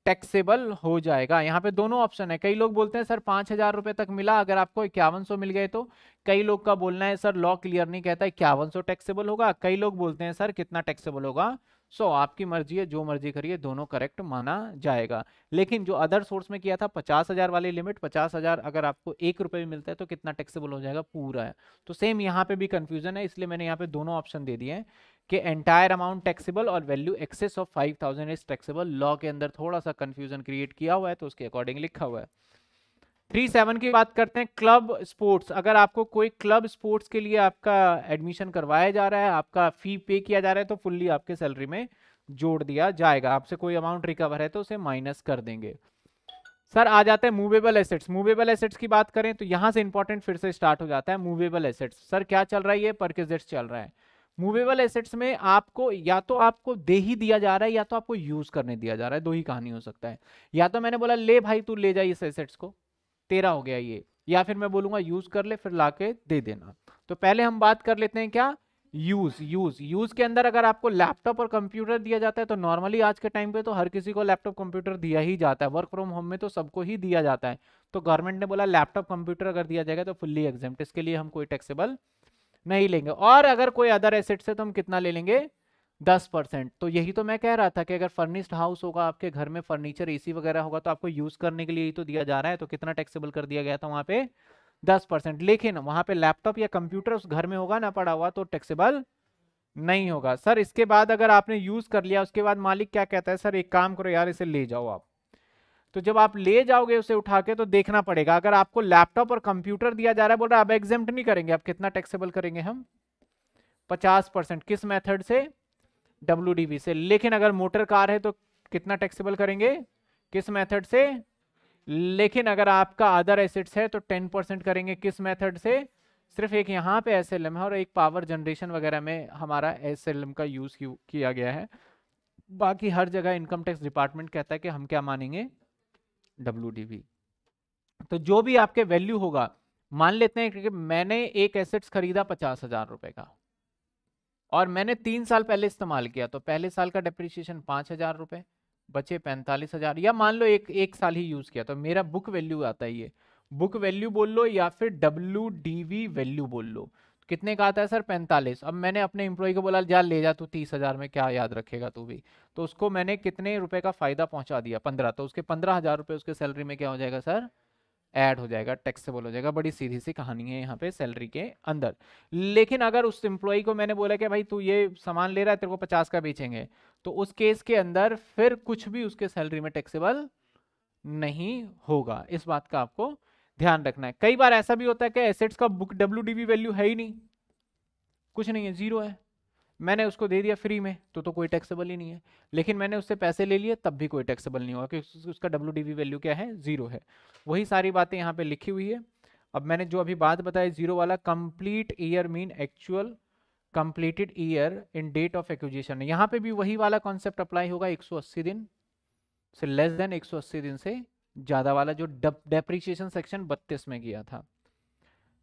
टैक्सेबल हो जाएगा यहाँ पे दोनों ऑप्शन है कई लोग बोलते हैं सर पाँच हज़ार रुपये तक मिला अगर आपको इक्यावन सौ मिल गए तो कई लोग का बोलना है सर लॉ क्लियर नहीं कहता इक्यावन सौ टैक्सेबल होगा कई लोग बोलते हैं सर कितना टैक्सेबल होगा सो आपकी मर्जी है जो मर्जी करिए दोनों करेक्ट माना जाएगा लेकिन जो अदर सोर्स में किया था पचास हजार वाली लिमिट पचास हजार अगर आपको एक रुपये में मिलता है तो कितना टैक्सेबल हो जाएगा पूरा है तो सेम यहाँ पे भी कन्फ्यूजन है इसलिए मैंने यहाँ पे दोनों ऑप्शन दे दिए हैं कि एंटायर अमाउंट टैक्सेबल और value excess of five thousand is taxable law के अंदर थोड़ा सा कन्फ्यूजन क्रिएट किया हुआ है तो उसके अकॉर्डिंग लिखा हुआ है थ्री सेवन की बात करते हैं क्लब स्पोर्ट्स अगर आपको कोई क्लब स्पोर्ट्स के लिए आपका एडमिशन करवाया जा रहा है आपका फी पे किया जा रहा है तो फुल्ली आपके सैलरी में जोड़ दिया जाएगा आपसे कोई अमाउंट रिकवर है तो उसे माइनस कर देंगे सर आ जाते हैं मूवेबल एसेट्स मूवेबल एसेट्स की बात करें तो यहाँ से इंपॉर्टेंट फिर से स्टार्ट हो जाता है मूवेबल एसेट्स सर क्या चल रहा है ये परक्विजिट्स चल रहा है मूवेबल एसेट्स में आपको या तो आपको दे ही दिया जा रहा है या तो आपको यूज करने दिया जा रहा है दो ही कहानी हो सकता है या तो मैंने बोला ले भाई तू ले जाए इस एसेट्स को तेरह हो गया ये या फिर मैं बोलूंगा यूज कर ले फिर ला दे देना तो पहले हम बात कर लेते हैं क्या यूज यूज यूज के अंदर अगर आपको लैपटॉप और कंप्यूटर दिया जाता है तो नॉर्मली आज के टाइम पे तो हर किसी को लैपटॉप कंप्यूटर दिया ही जाता है वर्क फ्रॉम होम में तो सबको ही दिया जाता है तो गवर्नमेंट ने बोला लैपटॉप कंप्यूटर अगर दिया जाएगा तो फुल्ली एग्जाम इसके लिए हम कोई टैक्सेबल नहीं लेंगे और अगर कोई अदर एसेट्स है तो हम कितना ले लेंगे दस परसेंट तो यही तो मैं कह रहा था कि अगर फर्निश्ड हाउस होगा आपके घर में फर्नीचर एसी वगैरह होगा तो आपको यूज करने के लिए ही तो दिया जा रहा है तो कितना टैक्सेबल कर दिया गया था वहां पे दस परसेंट लेकिन वहां पे लैपटॉप या कंप्यूटर उस घर में होगा ना पड़ा हुआ तो टैक्सेबल नहीं होगा सर इसके बाद अगर आपने यूज कर लिया उसके बाद मालिक क्या कहता है सर एक काम करो यार इसे ले जाओ आप तो जब आप ले जाओगे उसे उठा के तो देखना पड़ेगा अगर आपको लैपटॉप और कंप्यूटर दिया जा रहा है बोल रहा है आप एग्जाम नहीं करेंगे आप कितना टैक्सेबल करेंगे हम पचास परसेंट किस मेथड से डब्ल्यू से लेकिन अगर मोटर कार है तो कितना टैक्सेबल करेंगे किस मेथड से लेकिन अगर आपका अदर एसेट्स है तो टेन परसेंट करेंगे किस मेथड से सिर्फ एक यहाँ पे एस एल एम है और एक पावर जनरेशन वगैरह में हमारा एस एल एम का यूज़ किया गया है बाकी हर जगह इनकम टैक्स डिपार्टमेंट कहता है कि हम क्या मानेंगे डब्ल्यू डी तो जो भी आपके वैल्यू होगा मान लेते हैं कि मैंने एक एसेट्स खरीदा पचास हज़ार रुपए का और मैंने तीन साल पहले इस्तेमाल किया तो पहले साल का डिप्रिसिएशन पाँच हज़ार रुपये बचे पैंतालीस हज़ार या मान लो एक एक साल ही यूज़ किया तो मेरा बुक वैल्यू आता है ये बुक वैल्यू बोल लो या फिर डब्ल्यू डी वी वैल्यू बोल लो कितने का आता है सर पैंतालीस अब मैंने अपने एम्प्लॉय को बोला जा ले जा तू तीस हज़ार में क्या याद रखेगा तू भी तो उसको मैंने कितने रुपए का फ़ायदा पहुंचा दिया पंद्रह तो उसके पंद्रह हज़ार रुपये उसके सैलरी में क्या हो जाएगा सर ऐड हो जाएगा टैक्सेबल हो जाएगा बड़ी सीधी सी कहानी है यहाँ पे सैलरी के अंदर लेकिन अगर उस एम्प्लॉई को मैंने बोला कि भाई तू ये सामान ले रहा है तेरे को पचास का बेचेंगे तो उस केस के अंदर फिर कुछ भी उसके सैलरी में टैक्सेबल नहीं होगा इस बात का आपको ध्यान रखना है कई बार ऐसा भी होता है कि एसेट्स का बुक डब्ल्यू वैल्यू है ही नहीं कुछ नहीं है जीरो है मैंने उसको दे दिया फ्री में तो तो कोई टैक्सेबल ही नहीं है लेकिन मैंने उससे पैसे ले लिए तब भी कोई टैक्सेबल नहीं होगा क्योंकि उसका डब्ल्यू वैल्यू क्या है ज़ीरो है वही सारी बातें यहाँ पे लिखी हुई है अब मैंने जो अभी बात बताई जीरो वाला complete year mean actual completed year in date of acquisition यहाँ पे भी वही वाला कॉन्सेप्ट अप्लाई होगा 180 दिन से लेस देन 180 दिन से ज़्यादा वाला जो डेप्रिशिएशन सेक्शन बत्तीस में किया था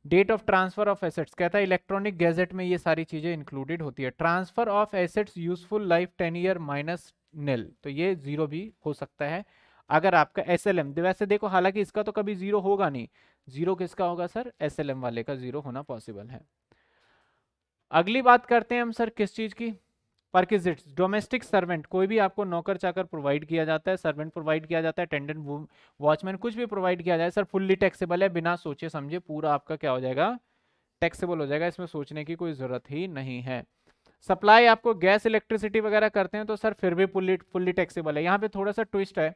date of transfer of assets कहता है इलेक्ट्रॉनिक गैजेट में ये सारी चीजें इंक्लूडेड होती है transfer of assets useful life ten year minus nil तो ये जीरो भी हो सकता है अगर आपका एस एल एम वैसे देखो हालांकि इसका तो कभी जीरो होगा नहीं जीरो किसका होगा सर एस एल एम वाले का जीरो होना पॉसिबल है अगली बात करते हैं हम सर किस चीज की परकिजिट्स डोमेस्टिक सर्वेंट कोई भी आपको नौकर चाकर प्रोवाइड किया जाता है सर्वेंट प्रोवाइड किया जाता है अटेंडेंट वॉचमैन कुछ भी प्रोवाइड किया जाए सर फुल्ली टैक्सेबल है बिना सोचे समझे पूरा आपका क्या हो जाएगा टैक्सेबल हो जाएगा इसमें सोचने की कोई ज़रूरत ही नहीं है सप्लाई आपको गैस इलेक्ट्रिसिटी वगैरह करते हैं तो सर फिर भी फुल्ली फुल्ली टैक्सेबल है यहाँ पे थोड़ा सा ट्विस्ट है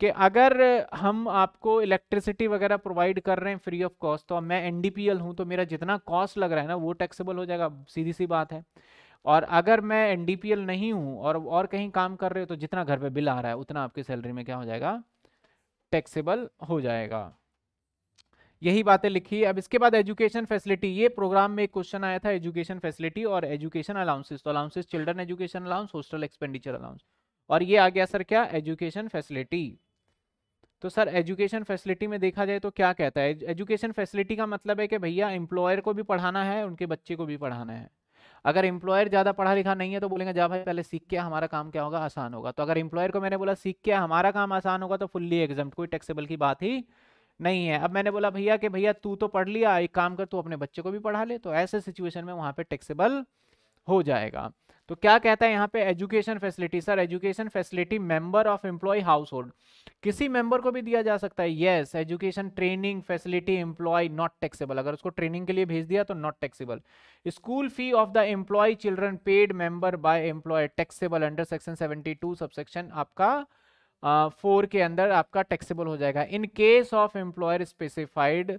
कि अगर हम आपको इलेक्ट्रिसिटी वगैरह प्रोवाइड कर रहे हैं फ्री ऑफ कॉस्ट तो मैं एनडीपीएल हूँ तो मेरा जितना कॉस्ट लग रहा है ना वो टैक्सेबल हो जाएगा सीधी सी बात है और अगर मैं एनडीपीएल नहीं हूँ और और कहीं काम कर रहे हो तो जितना घर पे बिल आ रहा है उतना आपकी सैलरी में क्या हो जाएगा टैक्सेबल हो जाएगा यही बातें लिखी अब इसके बाद एजुकेशन फैसिलिटी ये प्रोग्राम में एक क्वेश्चन आया था एजुकेशन फैसिलिटी और एजुकेशन अलाउंसेस तो allowances children education allowance hostel expenditure allowance और ये आ गया सर क्या एजुकेशन फैसिलिटी तो सर एजुकेशन फैसिलिटी में देखा जाए तो क्या कहता है एजुकेशन फैसिलिटी का मतलब है कि भैया एम्प्लॉयर को भी पढ़ाना है उनके बच्चे को भी पढ़ाना है अगर इंप्लॉयर ज़्यादा पढ़ा लिखा नहीं है तो बोलेंगे जा भाई पहले सीख के हमारा काम क्या होगा आसान होगा तो अगर एम्प्लॉयर को मैंने बोला सीख के हमारा काम आसान होगा तो फुल्ली एग्जाम कोई टैक्सेबल की बात ही नहीं है अब मैंने बोला भैया कि भैया तू तो पढ़ लिया एक काम कर तू अपने बच्चे को भी पढ़ा ले तो ऐसे सिचुएशन में वहाँ पे टैक्सेबल हो जाएगा तो क्या कहता है यहाँ पे education facility sir education facility member of employee household किसी मेंबर को भी दिया जा सकता है yes education training facility employee not taxable अगर उसको ट्रेनिंग के लिए भेज दिया तो not taxable school fee of the employee children paid member by employee taxable under section seventy two subsection आपका फोर uh, के अंदर आपका टैक्सेबल हो जाएगा in case of employer specified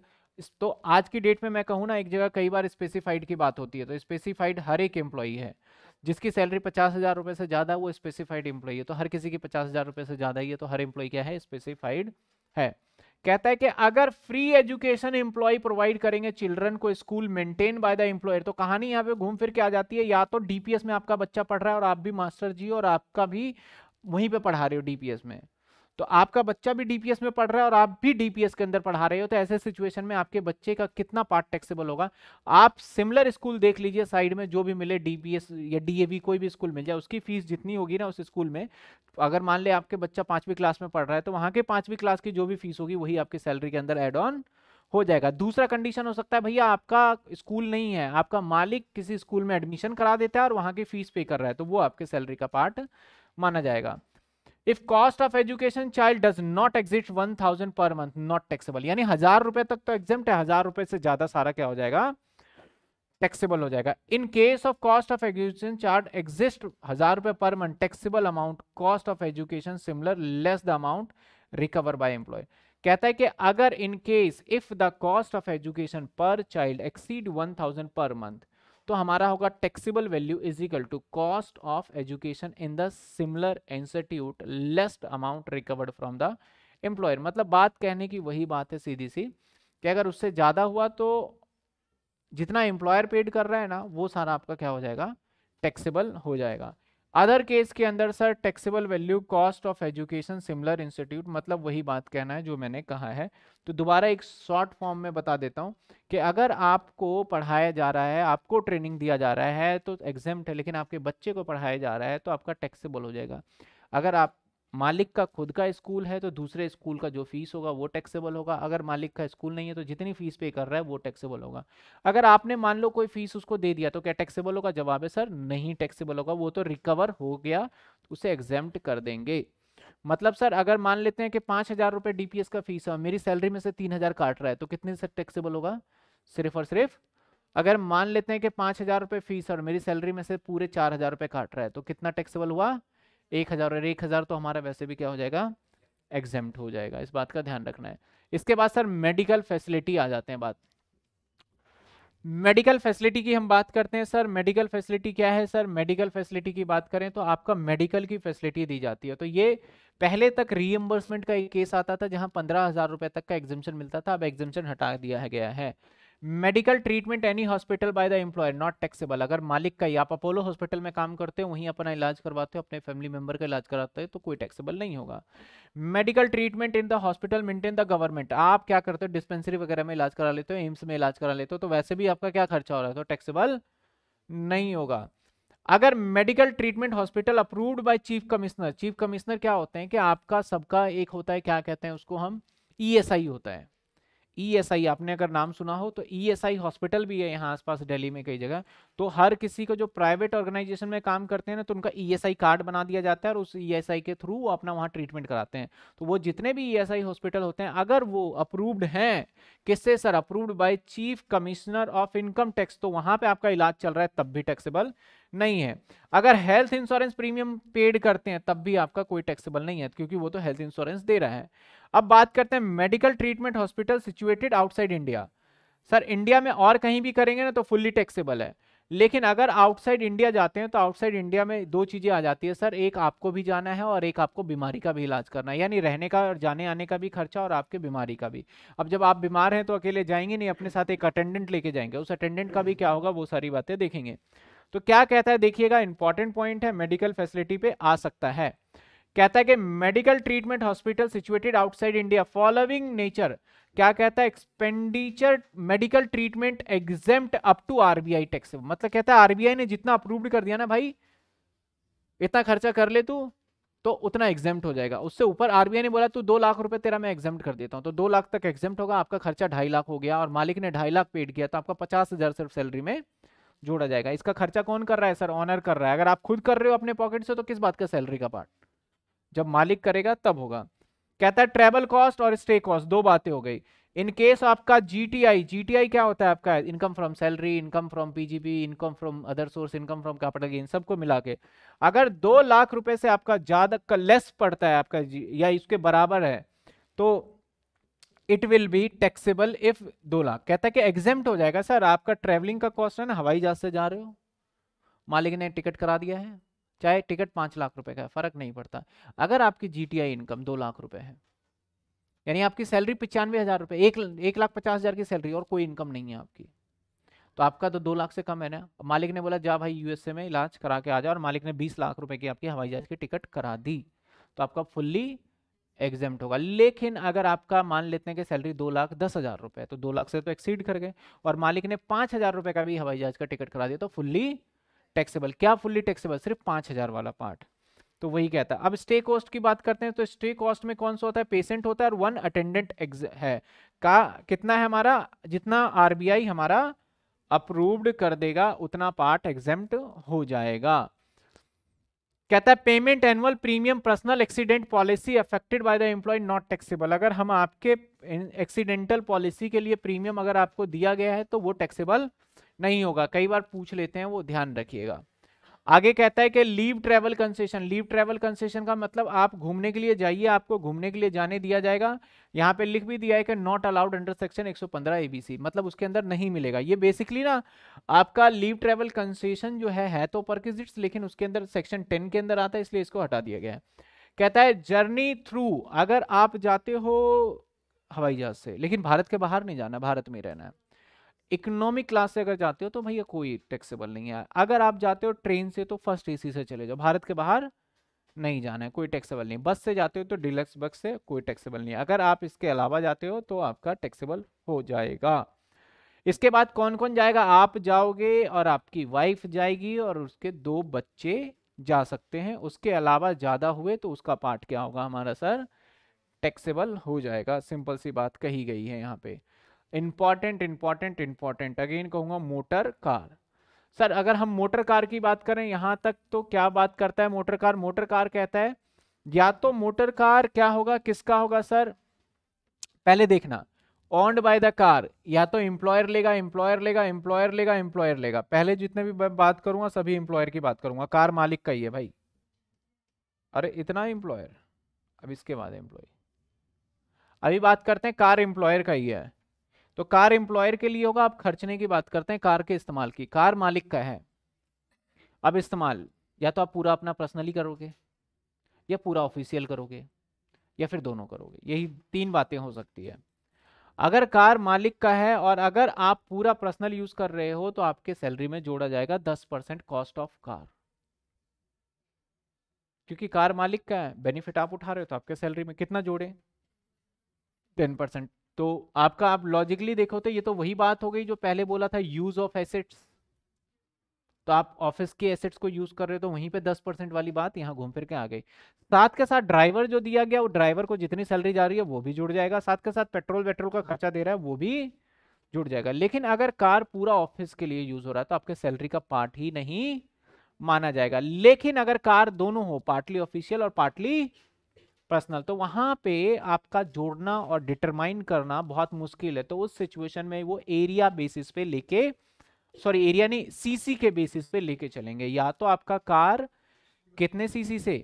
तो आज की डेट में मैं कहूँ ना एक जगह कई बार स्पेसिफाइड की बात होती है तो स्पेसिफाइड हर एक एम्प्लॉई है जिसकी सैलरी पचास हज़ार रुपये से ज़्यादा वो स्पेसिफाइड एम्प्लॉई है तो हर किसी की पचास हज़ार रुपये से ज़्यादा ही है तो हर एम्प्लॉई क्या है स्पेसिफाइड है कहता है कि अगर फ्री एजुकेशन एम्प्लॉय प्रोवाइड करेंगे चिल्ड्रन को school maintain by the employer तो कहानी यहाँ पे घूम फिर के आ जाती है या तो डीपीएस में आपका बच्चा पढ़ रहा है और आप भी मास्टर जी और आपका भी वहीं पे पढ़ा रहे हो डीपीएस में तो आपका बच्चा भी डीपीएस में पढ़ रहा है और आप भी डीपीएस के अंदर पढ़ा रहे हो तो ऐसे सिचुएशन में आपके बच्चे का कितना पार्ट टैक्सेबल होगा आप सिमिलर स्कूल देख लीजिए साइड में जो भी मिले डीपीएस या डीएवी कोई भी स्कूल मिल जाए उसकी फीस जितनी होगी ना उस स्कूल में अगर मान ले आपके बच्चा पांचवी क्लास में पढ़ रहा है तो वहां के पांचवी क्लास की जो भी फीस होगी वही आपकी सैलरी के अंदर एड ऑन हो जाएगा दूसरा कंडीशन हो सकता है भैया आपका स्कूल नहीं है आपका मालिक किसी स्कूल में एडमिशन करा देता है और वहाँ की फीस पे कर रहा है तो वो आपके सैलरी का पार्ट माना जाएगा if cost of education child does not exit one thousand per month not taxable यानी हजार रुपए तक तो एग्जाम है हजार रुपए से ज्यादा सारा क्या हो जाएगा टैक्सेबल हो जाएगा in case of cost of education charge exist हजार रुपए per month taxable amount cost of education similar less the amount recover by employee कहता है कि अगर in case if the cost of education per child exceed 1000 per month तो हमारा होगा taxable value is equal to cost of education in the similar institute less amount recovered from the employer मतलब बात कहने की वही बात है सीधी सी कि अगर उससे ज़्यादा हुआ तो जितना एम्प्लॉयर पेड कर रहा है ना वो सारा आपका क्या हो जाएगा टैक्सेबल हो जाएगा अदर केस के अंदर sir taxable value cost of education similar institute मतलब वही बात कहना है जो मैंने कहा है तो दोबारा एक शॉर्ट फॉर्म में बता देता हूँ कि अगर आपको पढ़ाया जा रहा है आपको ट्रेनिंग दिया जा रहा है तो एग्जाम है लेकिन आपके बच्चे को पढ़ाया जा रहा है तो आपका टैक्सेबल हो जाएगा अगर आप मालिक का खुद का स्कूल है तो दूसरे स्कूल का जो फीस होगा वो टैक्सेबल होगा अगर मालिक का स्कूल नहीं है तो जितनी फीस पे कर रहा है वो टैक्सेबल होगा अगर आपने मान लो कोई फीस उसको दे दिया तो क्या टैक्सेबल होगा जवाब है सर नहीं टैक्सेबल होगा वो तो रिकवर हो गया तो उसे एग्जेम्प्ट कर देंगे मतलब सर अगर मान लेते हैं कि पाँच हज़ार रुपये डी का फीस है मेरी सैलरी में से तीन हज़ार काट रहा है तो कितने से टैक्सेबल होगा सिर्फ और सिर्फ अगर मान लेते हैं कि पाँच हज़ार रुपये फीस और मेरी सैलरी में से पूरे चार हज़ार रुपये काट रहा है तो कितना टैक्सेबल हुआ एक हज़ार और एक हज़ार तो हमारा वैसे भी क्या हो जाएगा एग्जाम हो जाएगा इस बात का ध्यान रखना है इसके बाद सर मेडिकल फैसिलिटी आ जाते हैं बात मेडिकल फैसिलिटी की हम बात करते हैं सर मेडिकल फैसिलिटी क्या है सर मेडिकल फैसिलिटी की बात करें तो आपका मेडिकल की फैसिलिटी दी जाती है तो ये पहले तक रीएम्बर्समेंट का एक केस आता था जहां पंद्रह हज़ार रुपए तक का एग्जेम्पन मिलता था अब एग्जेम्पन हटा दिया गया है medical treatment any hospital by the employer not taxable अगर मालिक का ही आप अपोलो हॉस्पिटल में काम करते हो वहीं अपना इलाज करवाते हो अपने फैमिली मेंबर का इलाज कराते हो तो कोई टैक्सेबल नहीं होगा medical treatment in the hospital maintain the government आप क्या करते हो डिस्पेंसरी वगैरह में इलाज करा लेते हो एम्स में इलाज करा लेते हो तो वैसे भी आपका क्या खर्चा हो रहा है तो टैक्सेबल नहीं होगा अगर medical treatment hospital approved by chief commissioner chief commissioner क्या होते हैं कि आपका सबका एक होता है क्या कहते हैं उसको हम ईएसआई e होता है ईएसआई e आपने अगर नाम सुना हो तो ईएसआई e हॉस्पिटल भी है यहाँ आसपास दिल्ली में कई जगह तो हर किसी को जो प्राइवेट ऑर्गेनाइजेशन में काम करते हैं ना तो उनका ईएसआई e कार्ड बना दिया जाता है और उस ईएसआई के थ्रू वो अपना वहाँ ट्रीटमेंट कराते हैं तो वो जितने भी ईएसआई हॉस्पिटल होते हैं अगर वो अप्रूव्ड हैं किससे sir approved by chief commissioner of income tax तो वहाँ पर आपका इलाज चल रहा है तब भी टैक्सेबल नहीं है अगर हेल्थ इंश्योरेंस प्रीमियम पेड करते हैं तब भी आपका कोई टैक्सेबल नहीं है क्योंकि वो तो हेल्थ इंश्योरेंस दे रहा है अब बात करते हैं medical treatment hospital situated outside India sir India में और कहीं भी करेंगे ना तो फुल्ली टैक्सेबल है लेकिन अगर आउटसाइड इंडिया जाते हैं तो आउटसाइड इंडिया में दो चीज़ें आ जाती है सर एक आपको भी जाना है और एक आपको बीमारी का भी इलाज करना है यानी रहने का और जाने आने का भी खर्चा और आपके बीमारी का भी अब जब आप बीमार हैं तो अकेले जाएंगे नहीं अपने साथ एक अटेंडेंट लेके जाएंगे उस अटेंडेंट का भी क्या होगा वो सारी बातें देखेंगे तो क्या कहता है देखिएगा इंपॉर्टेंट पॉइंट है मेडिकल फैसिलिटी पे आ सकता है कहता है कि medical treatment hospital situated outside India following nature क्या कहता है expenditure medical treatment exempt up to RBI tax मतलब कहता है आरबीआई ने जितना अप्रूव्ड कर दिया ना भाई इतना खर्चा कर ले तू तो उतना एग्जेम्प्ट हो जाएगा उससे ऊपर आरबीआई ने बोला तू दो लाख रुपए तेरा मैं एग्जेम्प्ट कर देता हूँ तो दो लाख तक एग्जेम्प्ट होगा आपका खर्चा ढाई लाख हो गया और मालिक ने ढाई लाख पेड किया तो आपका पचास हजार सिर्फ सैलरी में जोड़ा जाएगा इसका खर्चा कौन कर रहा है सर ऑनर कर रहा है अगर आप खुद कर रहे हो अपने पॉकेट से तो किस बात का सैलरी का पार्ट जब मालिक करेगा तब होगा कहता है ट्रेवल कॉस्ट और स्टे कॉस्ट दो बातें हो गई इन केस आपका जीटीआई जीटीआई क्या होता है आपका income from salary income from PGP income from other source income from capital gain सबको मिला के अगर दो लाख रुपए से आपका ज्यादा लेस पड़ता है आपका या इसके बराबर है तो it will be taxable if दो लाख कहता है कि एग्जेम्प्ट हो जाएगा सर आपका ट्रैवलिंग का कॉस्ट है ना हवाई जहाज से जा रहे हो मालिक ने टिकट करा दिया है चाहे टिकट पांच लाख रुपए का है फर्क नहीं पड़ता अगर आपकी जीटीआई इनकम दो लाख रुपए है यानी आपकी सैलरी पचानवे हज़ार रुपए एक एक लाख पचास हज़ार की सैलरी और कोई इनकम नहीं है आपकी तो आपका तो दो लाख से कम है ना मालिक ने बोला जा भाई यूएसए में इलाज करा के आ जा और मालिक ने बीस लाख रुपए की आपकी हवाई जहाज़ की टिकट करा दी तो आपका फुल्ली एग्जेम्ट होगा लेकिन अगर आपका मान लेते हैं कि सैलरी दो लाख दस हज़ार रुपये तो दो लाख से तो एक्सीड कर गए और मालिक ने पाँच हज़ार रुपये का भी हवाई जहाज़ का टिकट करा दिया तो फुल्ली टैक्सेबल क्या फुल्ली टैक्सेबल सिर्फ पाँच हज़ार वाला पार्ट तो वही कहता है अब स्टे कॉस्ट की बात करते हैं तो स्टे कॉस्ट में कौन सा होता है पेशेंट होता है और वन अटेंडेंट है का कितना है हमारा जितना आरबीआई हमारा अप्रूव्ड कर देगा उतना पार्ट एग्जेम्ट हो जाएगा कहता है payment annual premium personal accident policy affected by the employee not taxable अगर हम आपके एक्सीडेंटल पॉलिसी के लिए प्रीमियम अगर आपको दिया गया है तो वो टैक्सेबल नहीं होगा कई बार पूछ लेते हैं वो ध्यान रखिएगा आगे कहता है कि leave travel concession leave travel concession का मतलब आप घूमने के लिए जाइए आपको घूमने के लिए जाने दिया जाएगा यहाँ पे लिख भी दिया है कि not allowed under section 115 ABC मतलब उसके अंदर नहीं मिलेगा ये बेसिकली ना आपका लीव ट्रेवल कंसेशन जो है, है तो परकिजिट्स लेकिन उसके अंदर सेक्शन टेन के अंदर आता है इसलिए इसको हटा दिया गया है कहता है जर्नी थ्रू अगर आप जाते हो हवाई जहाज से लेकिन भारत के बाहर नहीं जाना भारत में रहना है इकोनॉमिक क्लास से अगर जाते हो तो भैया कोई टैक्सेबल नहीं है अगर आप जाते हो ट्रेन से तो फर्स्ट एसी से चले जाओ भारत के बाहर नहीं जाना है कोई टैक्सेबल नहीं बस से जाते हो तो डिलक्स बस से कोई टैक्सेबल नहीं अगर आप इसके अलावा जाते हो तो आपका टैक्सेबल हो जाएगा इसके बाद कौन कौन जाएगा आप जाओगे और आपकी वाइफ जाएगी और उसके दो बच्चे जा सकते हैं उसके अलावा ज़्यादा हुए तो उसका पार्ट क्या होगा हमारा सर टैक्सेबल हो जाएगा सिंपल सी बात कही गई है यहाँ पे इंपॉर्टेंट इंपॉर्टेंट इंपॉर्टेंट अगेन कहूंगा मोटर कार सर अगर हम मोटर कार की बात करें यहां तक तो क्या बात करता है मोटर कार मोटर कार कहता है या तो मोटर कार क्या होगा किसका होगा सर पहले देखना ऑन्ड बाय द कार या तो एम्प्लॉयर लेगा इंप्लॉयर लेगा इंप्लॉयर लेगा इंप्लॉयर लेगा पहले जितने भी बात करूंगा सभी इंप्लॉयर की बात करूंगा कार मालिक का ही है भाई अरे इतना इंप्लॉयर अब इसके बाद एम्प्लॉय अभी बात करते हैं कार एम्प्लॉयर का ही है तो कार एम्प्लॉयर के लिए होगा आप खर्चने की बात करते हैं कार के इस्तेमाल की कार मालिक का है अब इस्तेमाल या तो आप पूरा अपना पर्सनली करोगे या पूरा ऑफिशियल करोगे या फिर दोनों करोगे यही तीन बातें हो सकती है अगर कार मालिक का है और अगर आप पूरा पर्सनल यूज कर रहे हो तो आपके सैलरी में जोड़ा जाएगा दस परसेंट कॉस्ट ऑफ कार क्योंकि कार मालिक का है बेनिफिट आप उठा रहे हो तो आपके सैलरी में कितना जोड़े टेन परसेंट तो आपका आप लॉजिकली देखो तो ये तो वही बात हो गई जो पहले बोला था यूज ऑफ एसेट्स तो आप ऑफिस के एसेट्स को यूज कर रहे हो तो वहीं पे दस परसेंट वाली बात यहाँ घूम फिर के आ गई साथ के साथ ड्राइवर जो दिया गया वो ड्राइवर को जितनी सैलरी जा रही है वो भी जुड़ जाएगा साथ के साथ पेट्रोल वेट्रोल का खर्चा दे रहा है वो भी जुड़ जाएगा लेकिन अगर कार पूरा ऑफिस के लिए यूज हो रहा है तो आपके सैलरी का पार्ट ही नहीं माना जाएगा लेकिन अगर कार दोनों हो पार्टली ऑफिशियल और पार्टली पर्सनल तो वहाँ पे आपका जोड़ना और डिटरमाइन करना बहुत मुश्किल है तो उस सिचुएशन में वो एरिया बेसिस पे लेके सॉरी एरिया नहीं सीसी के बेसिस पे लेके चलेंगे या तो आपका कार कितने सीसी से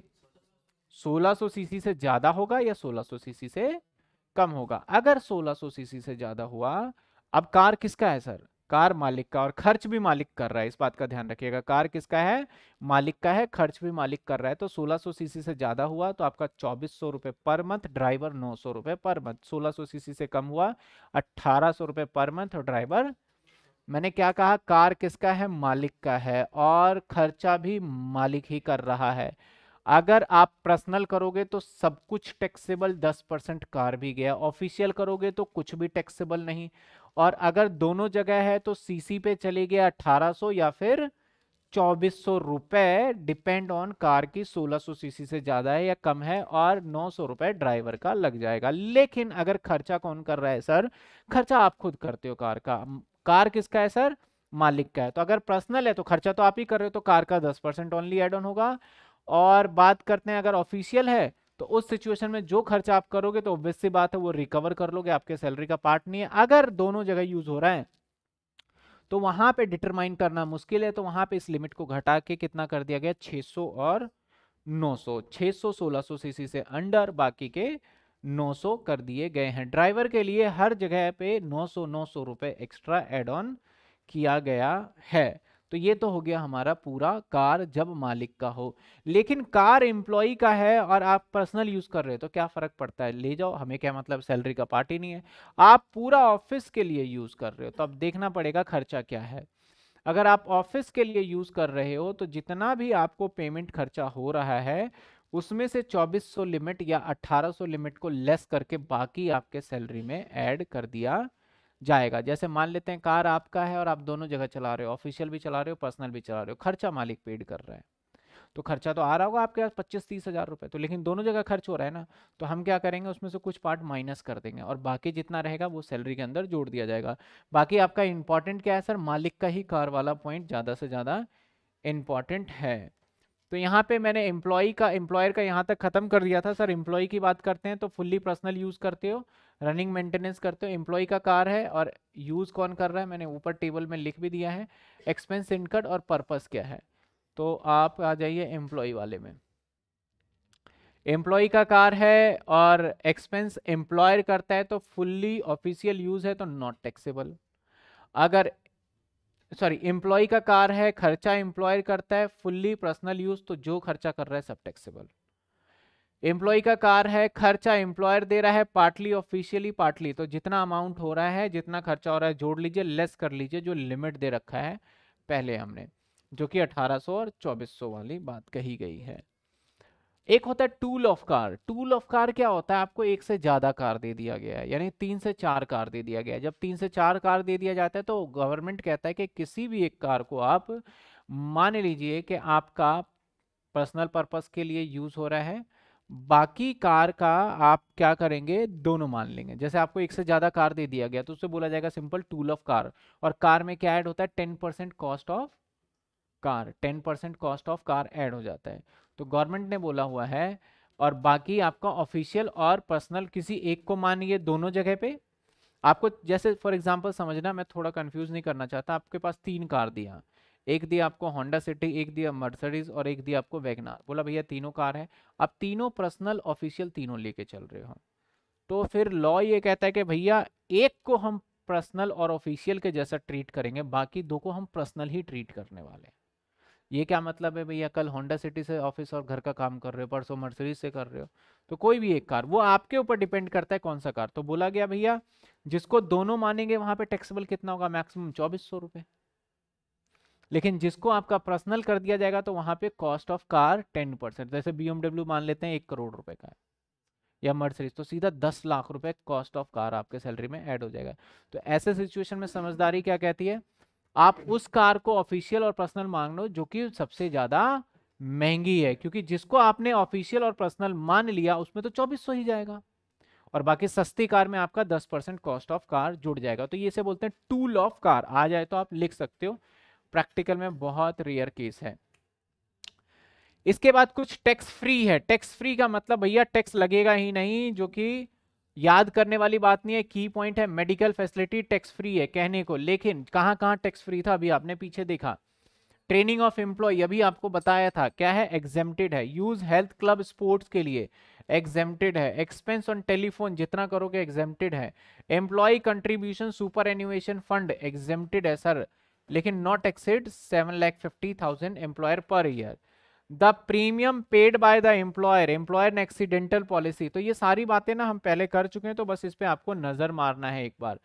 1600 सीसी से ज्यादा होगा या 1600 सीसी से कम होगा अगर 1600 सीसी से ज्यादा हुआ अब कार किसका है सर कार मालिक का और खर्च भी मालिक कर रहा है इस बात का ध्यान रखिएगा कार किसका है मालिक का है खर्च भी मालिक कर रहा है तो 1600 सीसी से ज़्यादा हुआ तो आपका चौबीस सौ रुपये पर मंथ ड्राइवर नौ सौ रुपये पर मंथ 1600 सीसी से कम हुआ अट्ठारह सौ रुपये पर मंथ और ड्राइवर मैंने क्या कहा कार किसका है मालिक का है और खर्चा भी मालिक ही कर रहा है अगर आप पर्सनल करोगे तो सब कुछ टैक्सेबल 10 परसेंट कार भी गया ऑफिशियल करोगे तो कुछ भी टैक्सेबल नहीं और अगर दोनों जगह है तो सीसी पे चले गया 1800 या फिर 2400 रुपए डिपेंड ऑन कार की 1600 सीसी से ज़्यादा है या कम है और 900 रुपए ड्राइवर का लग जाएगा लेकिन अगर खर्चा कौन कर रहा है सर खर्चा आप खुद करते हो कार का कार किसका है सर मालिक का है तो अगर पर्सनल है तो खर्चा तो आप ही कर रहे हो तो कार का दस परसेंट ओनली एड ऑन होगा और बात करते हैं अगर ऑफिशियल है तो उस सिचुएशन में जो खर्चा आप करोगे तो ऑब्वियसली बात है वो रिकवर कर लोगे आपके सैलरी का पार्ट नहीं है अगर दोनों जगह यूज हो रहा है तो वहां पे डिटरमाइन करना मुश्किल है तो वहां पे इस लिमिट को घटा के कितना कर दिया गया 600 और 900 600 1600 सीसी से अंडर बाकी के 900 कर दिए गए हैं ड्राइवर के लिए हर जगह पे 900 900 रुपए एक्स्ट्रा एड ऑन किया गया है तो ये तो हो गया हमारा पूरा कार जब मालिक का हो लेकिन कार एम्प्लॉय का है और आप पर्सनल यूज़ कर रहे हो तो क्या फ़र्क पड़ता है ले जाओ हमें क्या मतलब सैलरी का पार्टी नहीं है आप पूरा ऑफिस के लिए यूज़ कर रहे हो तो अब देखना पड़ेगा खर्चा क्या है अगर आप ऑफिस के लिए यूज़ कर रहे हो तो जितना भी आपको पेमेंट खर्चा हो रहा है उसमें से 2400 लिमिट या 1800 लिमिट को लेस करके बाकी आपके सैलरी में ऐड कर दिया जाएगा जैसे मान लेते हैं कार आपका है और आप दोनों जगह चला रहे हो ऑफिशियल भी चला रहे हो पर्सनल भी चला रहे हो खर्चा मालिक पेड कर रहा है तो खर्चा तो आ रहा होगा आपके पास पच्चीस तीस हज़ार रुपये तो लेकिन दोनों जगह खर्च हो रहा है ना तो हम क्या करेंगे उसमें से कुछ पार्ट माइनस कर देंगे और बाकी जितना रहेगा वो सैलरी के अंदर जोड़ दिया जाएगा बाकी आपका इंपॉर्टेंट क्या है सर मालिक का ही कार वाला पॉइंट ज़्यादा से ज़्यादा इम्पॉर्टेंट है तो यहाँ पे मैंने एम्प्लॉय का एम्प्लॉयर का यहाँ तक ख़त्म कर दिया था सर एम्प्लॉय की बात करते हैं तो फुल्ली पर्सनल यूज़ करते हो रनिंग मेंटेनेंस करते हो एम्प्लॉय का कार है और यूज़ कौन कर रहा है मैंने ऊपर टेबल में लिख भी दिया है एक्सपेंस इनकट और पर्पज क्या है तो आप आ जाइए एम्प्लॉय वाले में एम्प्लॉय का कार है और एक्सपेंस एम्प्लॉयर करता है तो फुल्ली ऑफिशियल यूज़ है तो नॉट टैक्सेबल अगर सॉरी एम्प्लॉय का कार है खर्चा एम्प्लॉयर करता है फुल्ली पर्सनल यूज़ तो जो खर्चा कर रहा है सब टैक्सेबल एम्प्लॉय का कार है खर्चा एम्प्लॉयर दे रहा है पार्टली ऑफिशियली पार्टली तो जितना अमाउंट हो रहा है जितना खर्चा हो रहा है जोड़ लीजिए लेस कर लीजिए जो लिमिट दे रखा है पहले हमने जो कि 1800 और 2400 वाली बात कही गई है एक होता है tool of car tool of car क्या होता है आपको एक से ज़्यादा कार दे दिया गया है यानी तीन से चार कार दे दिया गया है जब तीन से चार कार दे दिया जाता है तो गवर्नमेंट कहता है कि किसी भी एक कार को आप मान लीजिए कि आपका पर्सनल पर्पज के लिए यूज़ हो रहा है बाकी कार का आप क्या करेंगे दोनों मान लेंगे जैसे आपको एक से ज़्यादा कार दे दिया गया तो उससे बोला जाएगा सिंपल टूल ऑफ कार और कार में क्या ऐड होता है ten percent cost of car ten percent cost of car add हो जाता है तो गवर्नमेंट ने बोला हुआ है और बाकी आपका ऑफिशियल और पर्सनल किसी एक को मानिए दोनों जगह पे आपको जैसे फॉर एग्जाम्पल समझना मैं थोड़ा कंफ्यूज नहीं करना चाहता आपके पास तीन कार दिया एक दिया आपको होंडा सिटी एक दिया मर्सडीज और एक दिया आपको वैगनार बोला भैया तीनों कार है आप तीनों पर्सनल ऑफिशियल तीनों लेके चल रहे हो तो फिर लॉ ये कहता है कि भैया एक को हम पर्सनल और ऑफिशियल के जैसा ट्रीट करेंगे बाकी दो को हम पर्सनल ही ट्रीट करने वाले ये क्या मतलब है भैया कल होंडा सिटी से ऑफिस और घर का काम कर रहे हो परसों मर्सरीज से कर रहे हो तो कोई भी एक कार वो आपके ऊपर डिपेंड करता है कौन सा कार तो बोला गया भैया जिसको दोनों मानेंगे वहां पे टैक्सेबल कितना होगा मैक्सिमम चौबीस सौ रुपये लेकिन जिसको आपका पर्सनल कर दिया जाएगा तो वहां पे cost of car ten percent जैसे बी मान लेते हैं एक करोड़ रुपए का है या मर्सरीज तो सीधा दस लाख रुपए कॉस्ट ऑफ कार आपके सैलरी में ऐड हो जाएगा तो ऐसे सिचुएशन में समझदारी क्या कहती है आप उस कार को ऑफिशियल और पर्सनल मांग लो जो कि सबसे ज़्यादा महंगी है क्योंकि जिसको आपने ऑफिशियल और पर्सनल मान लिया उसमें तो चौबीस सौ ही जाएगा और बाकी सस्ती कार में आपका दस परसेंट कॉस्ट ऑफ कार जुड़ जाएगा तो ये से बोलते हैं टूल ऑफ कार आ जाए तो आप लिख सकते हो प्रैक्टिकल में बहुत रेयर केस है इसके बाद कुछ टैक्स फ्री है टैक्स फ्री का मतलब भैया टैक्स लगेगा ही नहीं जो कि याद करने वाली बात नहीं है की पॉइंट है मेडिकल फैसिलिटी टैक्स फ्री है कहने को लेकिन कहाँ कहाँ टैक्स फ्री था अभी आपने पीछे देखा ट्रेनिंग ऑफ एम्प्लॉय अभी आपको बताया था क्या है एग्जेम्प्टेड है यूज हेल्थ क्लब स्पोर्ट्स के लिए एग्जेम्प्टेड है एक्सपेंस ऑन टेलीफोन जितना करोगे एग्जेम्प्टेड है employee contribution superannuation fund exempted है सर लेकिन not exceed seven lakh fifty thousand employer per year the premium paid by the employer employer accidental policy तो ये सारी बातें ना हम पहले कर चुके हैं तो बस इस पर आपको नज़र मारना है एक बार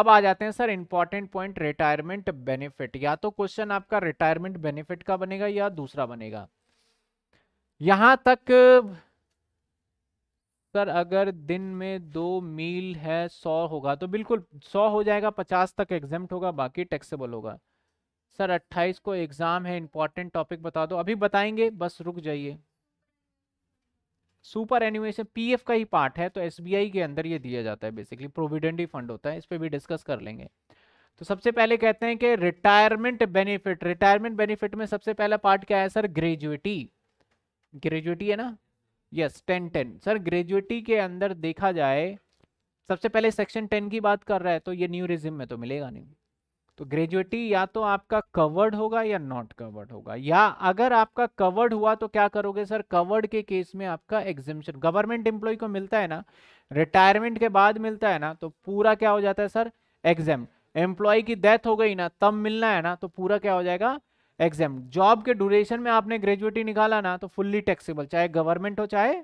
अब आ जाते हैं sir important point retirement benefit या तो क्वेश्चन आपका रिटायरमेंट बेनिफिट का बनेगा या दूसरा बनेगा यहां तक सर अगर दिन में दो मील है सौ होगा तो बिल्कुल सौ हो जाएगा पचास तक एग्जाम होगा बाकी टैक्सेबल होगा सर 28 को एग्ज़ाम है इंपॉर्टेंट टॉपिक बता दो अभी बताएंगे बस रुक जाइए सुपर एनिमेशन पीएफ का ही पार्ट है तो एसबीआई के अंदर ये दिया जाता है बेसिकली प्रोविडेंट ही फंड होता है इस पर भी डिस्कस कर लेंगे तो सबसे पहले कहते हैं कि रिटायरमेंट बेनिफिट रिटायरमेंट बेनिफिट में सबसे पहला पार्ट क्या है सर ग्रेजुएटी ग्रेजुएटी है ना yes ten ten sir gratuity के अंदर देखा जाए सबसे पहले सेक्शन टेन की बात कर रहा है तो ये न्यू रिजिम में तो मिलेगा नहीं तो ग्रेजुएटी या तो आपका कवर्ड होगा या नॉट कवर्ड होगा या अगर आपका कवर्ड हुआ तो क्या करोगे सर कवर्ड के केस में आपका एग्जिम्पन गवर्नमेंट एम्प्लॉय को मिलता है ना रिटायरमेंट के बाद मिलता है ना तो पूरा क्या हो जाता है सर एग्जाम एम्प्लॉय की डेथ हो गई ना तब मिलना है ना तो पूरा क्या हो जाएगा एग्जाम जॉब के ड्यूरेशन में आपने ग्रेजुएटी निकाला ना तो फुल्ली टैक्सेबल चाहे गवर्नमेंट हो चाहे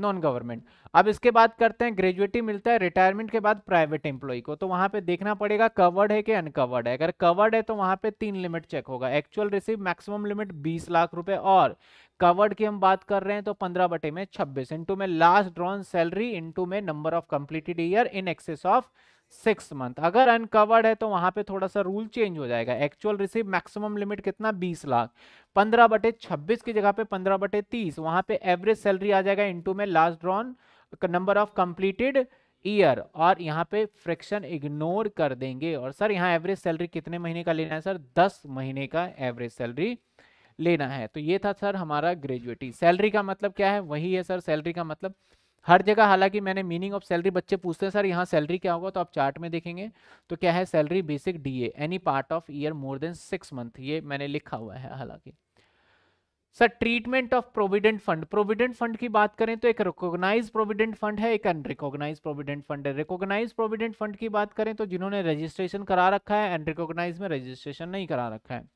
नॉन गवर्नमेंट अब इसके बाद करते हैं ग्रेजुएटी मिलता है रिटायरमेंट के बाद प्राइवेट एम्प्लॉय को तो वहां पे देखना पड़ेगा कवर्ड है कि अनकवर्ड है अगर कवर्ड है तो वहां पे तीन लिमिट चेक होगा एक्चुअल रिसीव मैक्सिमम लिमिट बीस लाख रुपए और कवर्ड की हम बात कर रहे हैं तो पंद्रह बटे में छब्बीस इंटू में लास्ट ड्रॉन सैलरी इंटू में number of completed year in excess of six month अगर अनकवर्ड है तो वहां पे थोड़ा सा रूल चेंज हो जाएगा एक्चुअल रिसीव मैक्सिमम लिमिट कितना बीस लाख पंद्रह बटे छब्बीस की जगह पे पंद्रह बटे तीस वहां पे एवरेज सैलरी आ जाएगा इनटू में last drawn number of completed year और यहाँ पे फ्रिक्शन इग्नोर कर देंगे और सर यहाँ एवरेज सैलरी कितने महीने का लेना है सर दस महीने का एवरेज सैलरी लेना है तो ये था सर हमारा ग्रेजुएटी सैलरी का मतलब क्या है वही है सर सैलरी का मतलब हर जगह हालांकि मैंने मीनिंग ऑफ सैलरी बच्चे पूछते हैं सर यहाँ सैलरी क्या होगा तो आप चार्ट में देखेंगे तो क्या है salary basic DA any part of year more than six month ये मैंने लिखा हुआ है हालांकि sir treatment of provident fund provident fund की बात करें तो एक रिकॉग्नाइज प्रोविडेंट फंड है एक अनरिकोगनाइज प्रोविडेंट फंड है रिकॉग्नाइज प्रोविडेंट फंड की बात करें तो जिन्होंने रजिस्ट्रेशन करा रखा है अनरिकोगनाइज में रजिस्ट्रेशन नहीं करा रखा है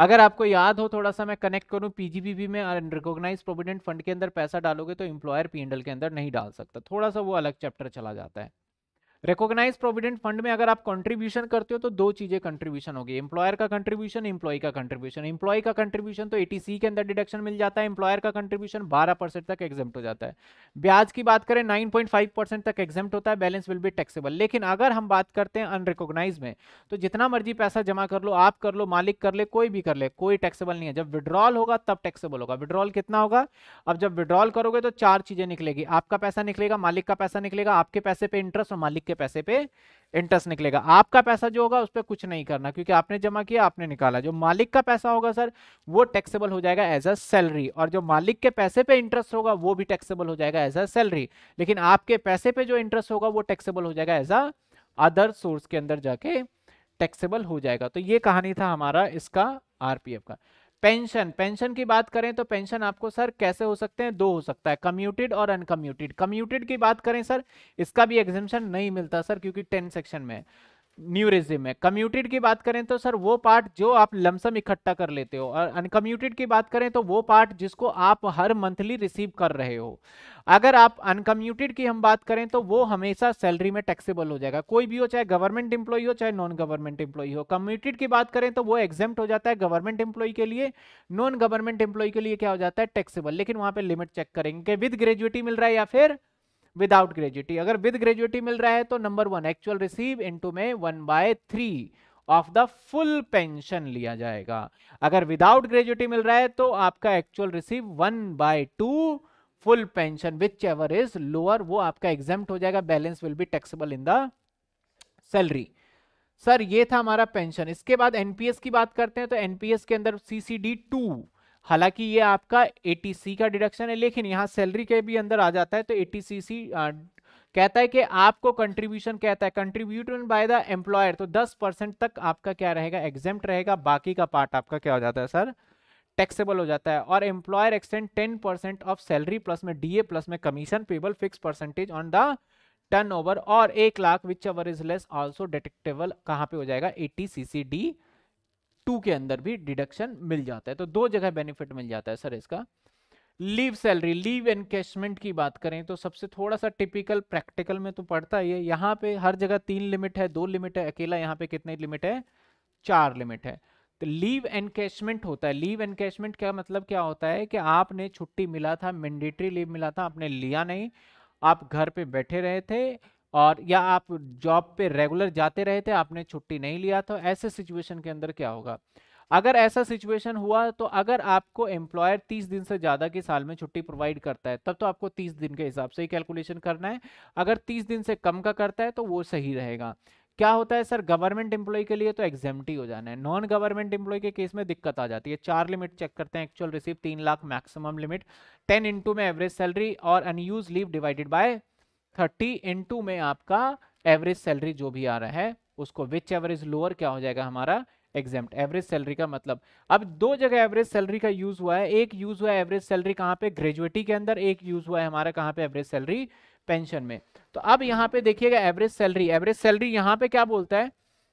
अगर आपको याद हो थोड़ा सा मैं कनेक्ट करूं पीजीबीबी में रिकॉग्नाइज प्रोविडेंट फंड के अंदर पैसा डालोगे तो एम्प्लॉयर पीएनडल के अंदर नहीं डाल सकता थोड़ा सा वो अलग चैप्टर चला जाता है रिकॉग्नाइज प्रोविडेंट फंड में अगर आप कंट्रीब्यूशन करते हो तो दो चीजें कंट्रीब्यूशन होगी एम्प्लॉयर का कंट्रीब्यूशन एम्प्लॉय का कंट्रीब्यूशन एम्प्लॉय का कंट्रीब्यूशन तो एटीसी के अंदर डिडक्शन मिल जाता है एम्प्लॉयर का कंट्रीब्यूशन बारह परसेंट तक एग्जाम हो जाता है ब्याज की बात करें नाइन पॉइंट फाइव परसेंट तक एग्जाम होता है बैलेंस विल भी टैक्सेबल लेकिन अगर हम बात करते हैं अनरिकॉग्नाइज में तो जितना मर्जी पैसा जमा कर लो आप कर लो मालिक कर ले कोई भी कर ले कोई टैक्सेबल नहीं है जब विड्रॉल होगा तब टैक्सेबल होगा विड्रॉल कितना होगा अब जब विड्रॉल करोगे तो चार चीजें निकलेगी आपका पैसा निकलेगा मालिक का पैसा निकलेगा आपके पैसे पे इंटरेस्ट और मालिक आपके पैसे पे इंटरेस्ट निकलेगा आपका पैसा जो होगा उस पर कुछ नहीं करना क्योंकि आपने जमा किया आपने निकाला जो मालिक का पैसा होगा सर वो टैक्सेबल हो जाएगा एज अ सैलरी और जो मालिक के पैसे पे इंटरेस्ट होगा वो भी टैक्सेबल हो जाएगा एज अ सैलरी लेकिन आपके पैसे पे जो इंटरेस्ट होगा वो टैक्सेबल हो जाएगा एज अ अदर सोर्स के अंदर जाके टैक्सेबल हो जाएगा तो ये कहानी था हमारा इसका आरपीएफ का पेंशन पेंशन की बात करें तो पेंशन आपको सर कैसे हो सकते हैं दो हो सकता है कम्यूटेड और अनकम्यूटेड कम्यूटेड की बात करें सर इसका भी एग्जामेशन नहीं मिलता सर क्योंकि टेन सेक्शन में है म्यूरिज्म है कम्यूटेड की बात करें तो सर वो पार्ट जो आप लमसम इकट्ठा कर लेते हो और अनकम्यूटेड की बात करें तो वो पार्ट जिसको आप हर मंथली रिसीव कर रहे हो अगर आप अनकम्यूटेड की हम बात करें तो वो हमेशा सैलरी में टैक्सेबल हो जाएगा कोई भी हो चाहे गवर्नमेंट एम्प्लॉई हो चाहे नॉन गवर्नमेंट एम्प्लॉई हो कम्यूटेड की बात करें तो वो एग्जाम हो जाता है गवर्नमेंट एम्प्लॉई के लिए नॉन गवर्नमेंट एम्प्लॉई के लिए क्या हो जाता है टैक्सेबल लेकिन वहां पर लिमिट चेक करेंगे विद ग्रेजुएटी मिल रहा है या फिर विदाउट ग्रेजुएटी अगर विद ग्रेजुएटी मिल रहा है तो number one actual receive into में one by three of the full pension लिया जाएगा अगर विदाउट ग्रेजुएटी मिल रहा है तो आपका actual receive one by two full pension whichever is lower वो आपका एग्जाम हो जाएगा balance will be taxable in the salary sir ये था हमारा पेंशन इसके बाद एनपीएस की बात करते हैं तो एनपीएस के अंदर सीसीडी टू हालांकि ये आपका एटीसी का डिडक्शन है लेकिन यहाँ सैलरी के भी अंदर आ जाता है तो एटीसीसी कहता है कि आपको कंट्रीब्यूशन कहता है कंट्रीब्यूशन बाय द एम्प्लॉयर तो 10 परसेंट तक आपका क्या रहेगा एग्जाम रहेगा बाकी का पार्ट आपका क्या हो जाता है सर टैक्सेबल हो जाता है और employer extend 10 percent of salary plus में डीए प्लस में commission payable fix percentage on the turnover और एक lakh whichever is less also deductible कहाँ पे हो जाएगा eighty C C D two के अंदर भी डिडक्शन मिल जाता है तो दो जगह बेनिफिट मिल जाता है सर इसका लीव सैलरी लीव एनकेशमेंट की बात करें तो सबसे थोड़ा सा टिपिकल प्रैक्टिकल में तो पड़ता ही है यहाँ पे हर जगह तीन लिमिट है दो लिमिट है अकेला यहाँ पे कितने लिमिट है चार लिमिट है तो लीव एनकेशमेंट होता है लीव एनकेशमेंट का मतलब क्या होता है कि आपने छुट्टी मिला था मैंडेटरी लीव मिला था आपने लिया नहीं आप घर पे बैठे रहे थे और या आप जॉब पे रेगुलर जाते रहे थे आपने छुट्टी नहीं लिया तो ऐसे सिचुएशन के अंदर क्या होगा अगर ऐसा सिचुएशन हुआ तो अगर आपको एम्प्लॉयर 30 दिन से ज़्यादा के साल में छुट्टी प्रोवाइड करता है तब तो आपको 30 दिन के हिसाब से ही कैलकुलेशन करना है अगर 30 दिन से कम का करता है तो वो सही रहेगा क्या होता है सर गवर्नमेंट एम्प्लॉय के लिए तो एग्जेम्प्टी हो जाना है नॉन गवर्नमेंट एम्प्लॉय के केस में दिक्कत आ जाती है चार लिमिट चेक करते हैं एक्चुअल रिसीव तीन lakh maximum limit ten into में एवरेज सैलरी और unused leave divided by thirty into में आपका एवरेज सैलरी जो भी आ रहा है उसको विच एवरेज लोअर क्या हो जाएगा हमारा एग्जाम्प्ट एवरेज सैलरी का मतलब अब दो जगह एवरेज सैलरी का यूज हुआ है एक यूज हुआ है एवरेज सैलरी कहाँ पे ग्रेजुएटी के अंदर एक यूज हुआ है हमारा कहाँ पे एवरेज सैलरी पेंशन में तो अब यहाँ पे देखिएगा एवरेज सैलरी एवरेज सैलरी यहाँ पे क्या बोलता है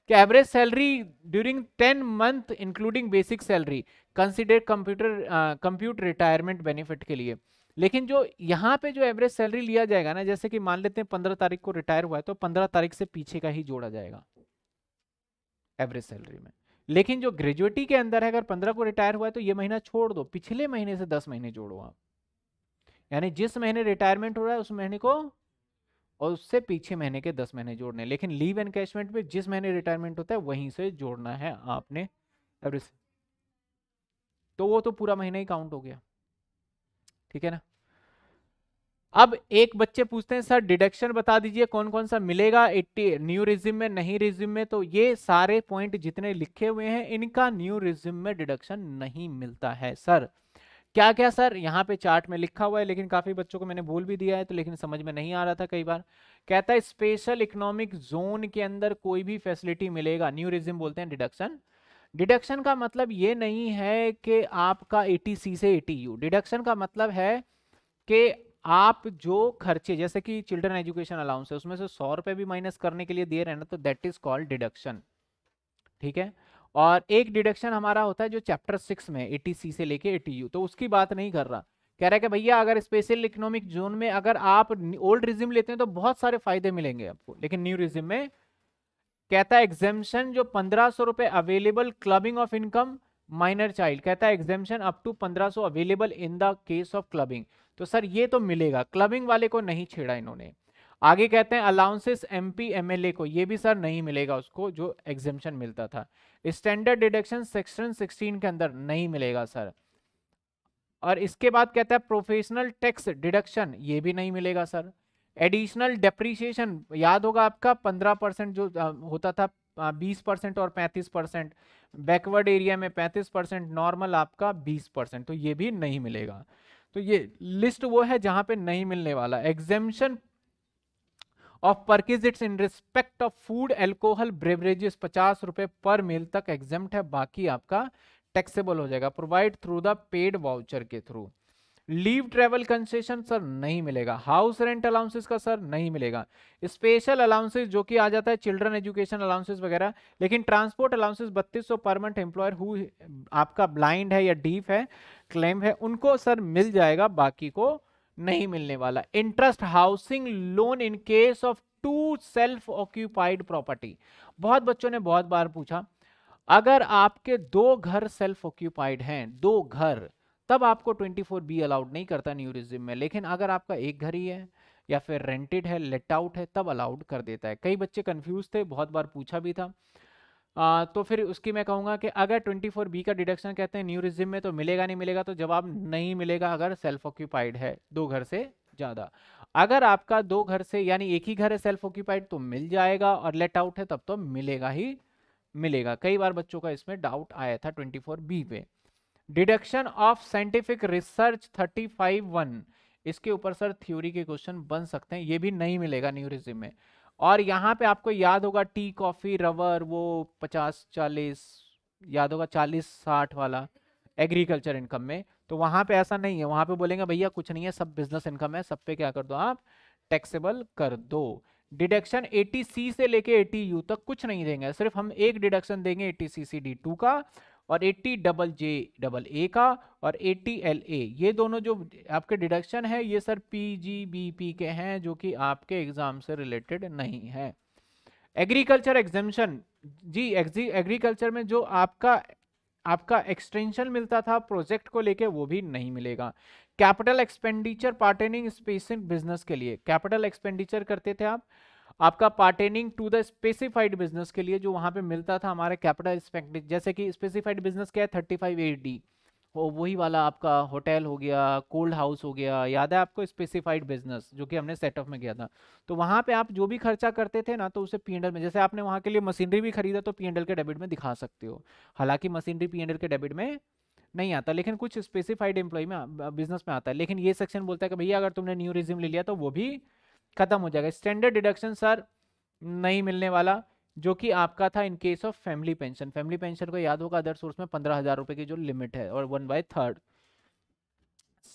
कि average salary during ten month including basic salary consider computer compute retirement benefit के लिए लेकिन जो यहाँ पे जो एवरेज सैलरी लिया जाएगा ना जैसे कि मान लेते हैं पंद्रह तारीख को रिटायर हुआ है तो पंद्रह तारीख से पीछे का ही जोड़ा जाएगा एवरेज सैलरी में लेकिन जो ग्रेजुएटी के अंदर है अगर पंद्रह को रिटायर हुआ है तो ये महीना छोड़ दो पिछले महीने से दस महीने जोड़ो आप यानी जिस महीने रिटायरमेंट हो रहा है उस महीने को और उससे पीछे महीने के दस महीने जोड़ने लेकिन लीव एनकैशमेंट में जिस महीने रिटायरमेंट होता है वहीं से जोड़ना है आपने एवरेज तो वो तो पूरा महीना ही काउंट हो गया ठीक है ना अब एक बच्चे पूछते हैं सर डिडक्शन बता दीजिए कौन कौन सा मिलेगा एट्टी न्यू रिज्यूम में नहीं रिज्यूम में तो ये सारे पॉइंट जितने लिखे हुए हैं इनका न्यू रिज्यूम में डिडक्शन नहीं मिलता है सर क्या क्या सर यहाँ पे चार्ट में लिखा हुआ है लेकिन काफ़ी बच्चों को मैंने बोल भी दिया है तो लेकिन समझ में नहीं आ रहा था कई बार कहता है स्पेशल इकोनॉमिक जोन के अंदर कोई भी फैसिलिटी मिलेगा न्यू रिज्यूम बोलते हैं डिडक्शन डिडक्शन का मतलब ये नहीं है कि आपका ए से ए डिडक्शन का मतलब है कि आप जो खर्चे जैसे कि चिल्ड्रन एजुकेशन अलाउंस है उसमें से सौ रुपये भी माइनस करने के लिए दिए रहे ना तो दैट इज कॉल्ड डिडक्शन ठीक है और एक डिडक्शन हमारा होता है जो चैप्टर सिक्स में ए से लेके ए तो उसकी बात नहीं कर रहा कह रहा है कि भैया अगर स्पेशल इकोनॉमिक जोन में अगर आप ओल्ड रिज्यूम लेते हैं तो बहुत सारे फायदे मिलेंगे आपको लेकिन न्यू रिज्यूम में कहता है एग्जेम्पन जो पंद्रह सौ रुपए available clubbing of income minor child कहता है एग्जेम्पन अप टू पंद्रह सौ available in the case of clubbing तो सर ये तो मिलेगा क्लबिंग वाले को नहीं छेड़ा इन्होंने आगे कहते हैं अलाउंसेस एमपी एमएलए को ये भी सर नहीं मिलेगा उसको जो एग्जेम्पन मिलता था स्टैंडर्ड डिडक्शन सेक्शन 16 के अंदर नहीं मिलेगा सर और इसके बाद कहता है प्रोफेशनल टैक्स डिडक्शन ये भी नहीं मिलेगा सर एडिशनल डेप्रीशिएशन याद होगा आपका पंद्रह परसेंट जो होता था बीस परसेंट और पैंतीस परसेंट बैकवर्ड एरिया में पैंतीस परसेंट नॉर्मल आपका बीस परसेंट तो ये भी नहीं मिलेगा तो ये लिस्ट वो है जहां पे नहीं मिलने वाला exemption of perquisites in respect of food alcohol beverages पचास रुपए पर मील तक एग्जेम्प्ट है बाकी आपका टैक्सेबल हो जाएगा provide through the paid voucher के through leave travel concession sir नहीं मिलेगा हाउस रेंट अलाउंसेस का सर नहीं मिलेगा स्पेशल अलाउंसेस जो कि आ जाता है चिल्ड्रन एजुकेशन अलाउंसेस वगैरह लेकिन ट्रांसपोर्ट अलाउंसेस बत्तीस सौ परमानेंट एम्प्लॉयर हु आपका ब्लाइंड है या डीप है क्लेम है उनको सर मिल जाएगा बाकी को नहीं मिलने वाला interest housing loan in case of to self occupied property बहुत बच्चों ने बहुत बार पूछा अगर आपके दो घर सेल्फ ऑक्यूपाइड हैं दो घर तब आपको 24 बी अलाउड नहीं करता न्यू में लेकिन अगर आपका एक घर ही है या फिर रेंटेड है लेट आउट है तब अलाउड कर देता है कई बच्चे कन्फ्यूज थे बहुत बार पूछा भी था आ, तो फिर उसकी मैं कहूँगा कि अगर 24 बी का डिडक्शन कहते हैं न्यू में तो मिलेगा नहीं मिलेगा तो जवाब नहीं मिलेगा अगर सेल्फ ऑक्यूपाइड है दो घर से ज़्यादा अगर आपका दो घर से यानी एक ही घर है सेल्फ ऑक्यूपाइड तो मिल जाएगा और लेट आउट है तब तो मिलेगा ही मिलेगा कई बार बच्चों का इसमें डाउट आया था 24 बी पे deduction of scientific research thirty five one इसके ऊपर सर थ्योरी के क्वेश्चन बन सकते हैं ये भी नहीं मिलेगा न्यू रिज्यूम में और यहाँ पे आपको याद होगा टी कॉफ़ी रबर वो पचास चालीस याद होगा चालीस साठ वाला एग्रीकल्चर इनकम में तो वहाँ पे ऐसा नहीं है वहाँ पे बोलेंगे भैया कुछ नहीं है सब बिजनेस इनकम है सब पे क्या कर दो आप टैक्सेबल कर दो डिडक्शन 80 से लेके 80 यू तक कुछ नहीं देंगे सिर्फ हम एक डिडक्शन देंगे 80 सी सी डी टू का और 80 डबल जे डबल ए का और 80 एल ए ये दोनों जो आपके डिडक्शन है ये sir P G B P के हैं जो कि आपके एग्ज़ाम से रिलेटेड नहीं है एग्रीकल्चर एग्जेम्शन जी एग्रीकल्चर में जो आपका आपका एक्सटेंशन मिलता था प्रोजेक्ट को लेके वो भी नहीं मिलेगा capital expenditure pertaining specific business के लिए कैपिटल एक्सपेंडिचर करते थे आप आपका pertaining to the specified business के लिए जो वहां पे मिलता था हमारे कैपिटल एक्सपेक्टेड जैसे कि स्पेसिफाइड बिजनेस क्या है थर्टी फाइव एट वही वाला आपका होटल हो गया कोल्ड हाउस हो गया याद है आपको स्पेसिफाइड बिजनेस जो कि हमने सेटअप में किया था तो वहाँ पे आप जो भी खर्चा करते थे ना तो उसे पी में जैसे आपने वहां के लिए मशीनरी भी खरीदा तो पी के डेबिट में दिखा सकते हो हालांकि मशीनरी पी के डेबिट में नहीं आता लेकिन कुछ स्पेसिफाइड एम्प्लॉय में बिजनेस में आता है लेकिन ये सेक्शन बोलता है कि भैया अगर तुमने न्यू रिज्यूम ले लिया तो वो भी खत्म हो जाएगा स्टैंडर्ड डिडक्शन सर नहीं मिलने वाला जो कि आपका था in case of family pension family pension को याद होगा अदर सोर्स में पंद्रह हजार रुपए की जो लिमिट है और one by third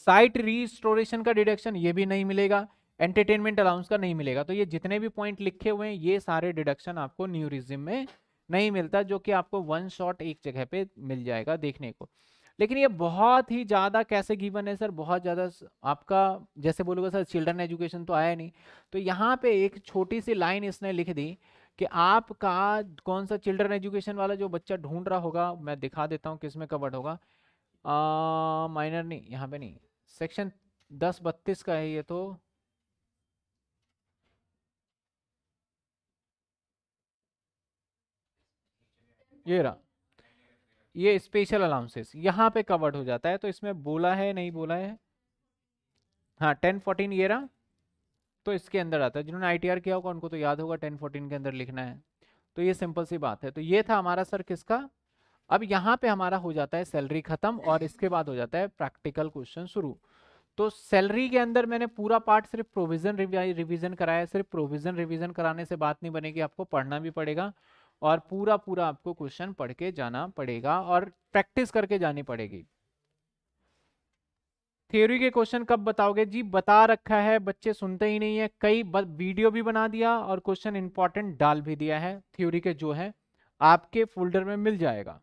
site restoration का डिडक्शन ये भी नहीं मिलेगा एंटरटेनमेंट अलाउंस का नहीं मिलेगा तो ये जितने भी पॉइंट लिखे हुए हैं ये सारे डिडक्शन आपको न्यू में नहीं मिलता जो कि आपको वन शॉट एक जगह पे मिल जाएगा देखने को लेकिन ये बहुत ही ज़्यादा कैसे गिवन है सर बहुत ज़्यादा आपका जैसे बोलोगे सर चिल्ड्रन एजुकेशन तो आया नहीं तो यहाँ पे एक छोटी सी लाइन इसने लिख दी कि आपका कौन सा चिल्ड्रन एजुकेशन वाला जो बच्चा ढूंढ रहा होगा मैं दिखा देता हूँ किस में कवर्ड होगा माइनर नहीं यहाँ पे नहीं सेक्शन दस बत्तीस का है ये तो ये रहा ये स्पेशल अलाउंसेस यहाँ पे कवर्ड हो जाता है तो इसमें बोला है नहीं बोला है हाँ टेन फोर्टीन ये रहा तो इसके अंदर आता है जिन्होंने आईटीआर किया होगा उनको तो याद होगा टेन फोर्टीन के अंदर लिखना है तो ये सिंपल सी बात है तो ये था हमारा सर किसका अब यहाँ पे हमारा हो जाता है सैलरी खत्म और इसके बाद हो जाता है प्रैक्टिकल क्वेश्चन शुरू तो सैलरी के अंदर मैंने पूरा पार्ट सिर्फ प्रोविजन रिविजन कराया सिर्फ प्रोविजन रिविजन कराने से बात नहीं बनेगी आपको पढ़ना भी पड़ेगा और पूरा पूरा आपको क्वेश्चन पढ़ के जाना पड़ेगा और प्रैक्टिस करके जानी पड़ेगी थ्योरी के क्वेश्चन कब बताओगे जी बता रखा है बच्चे सुनते ही नहीं है कई वीडियो भी बना दिया और क्वेश्चन इंपॉर्टेंट डाल भी दिया है थ्योरी के जो है आपके फोल्डर में मिल जाएगा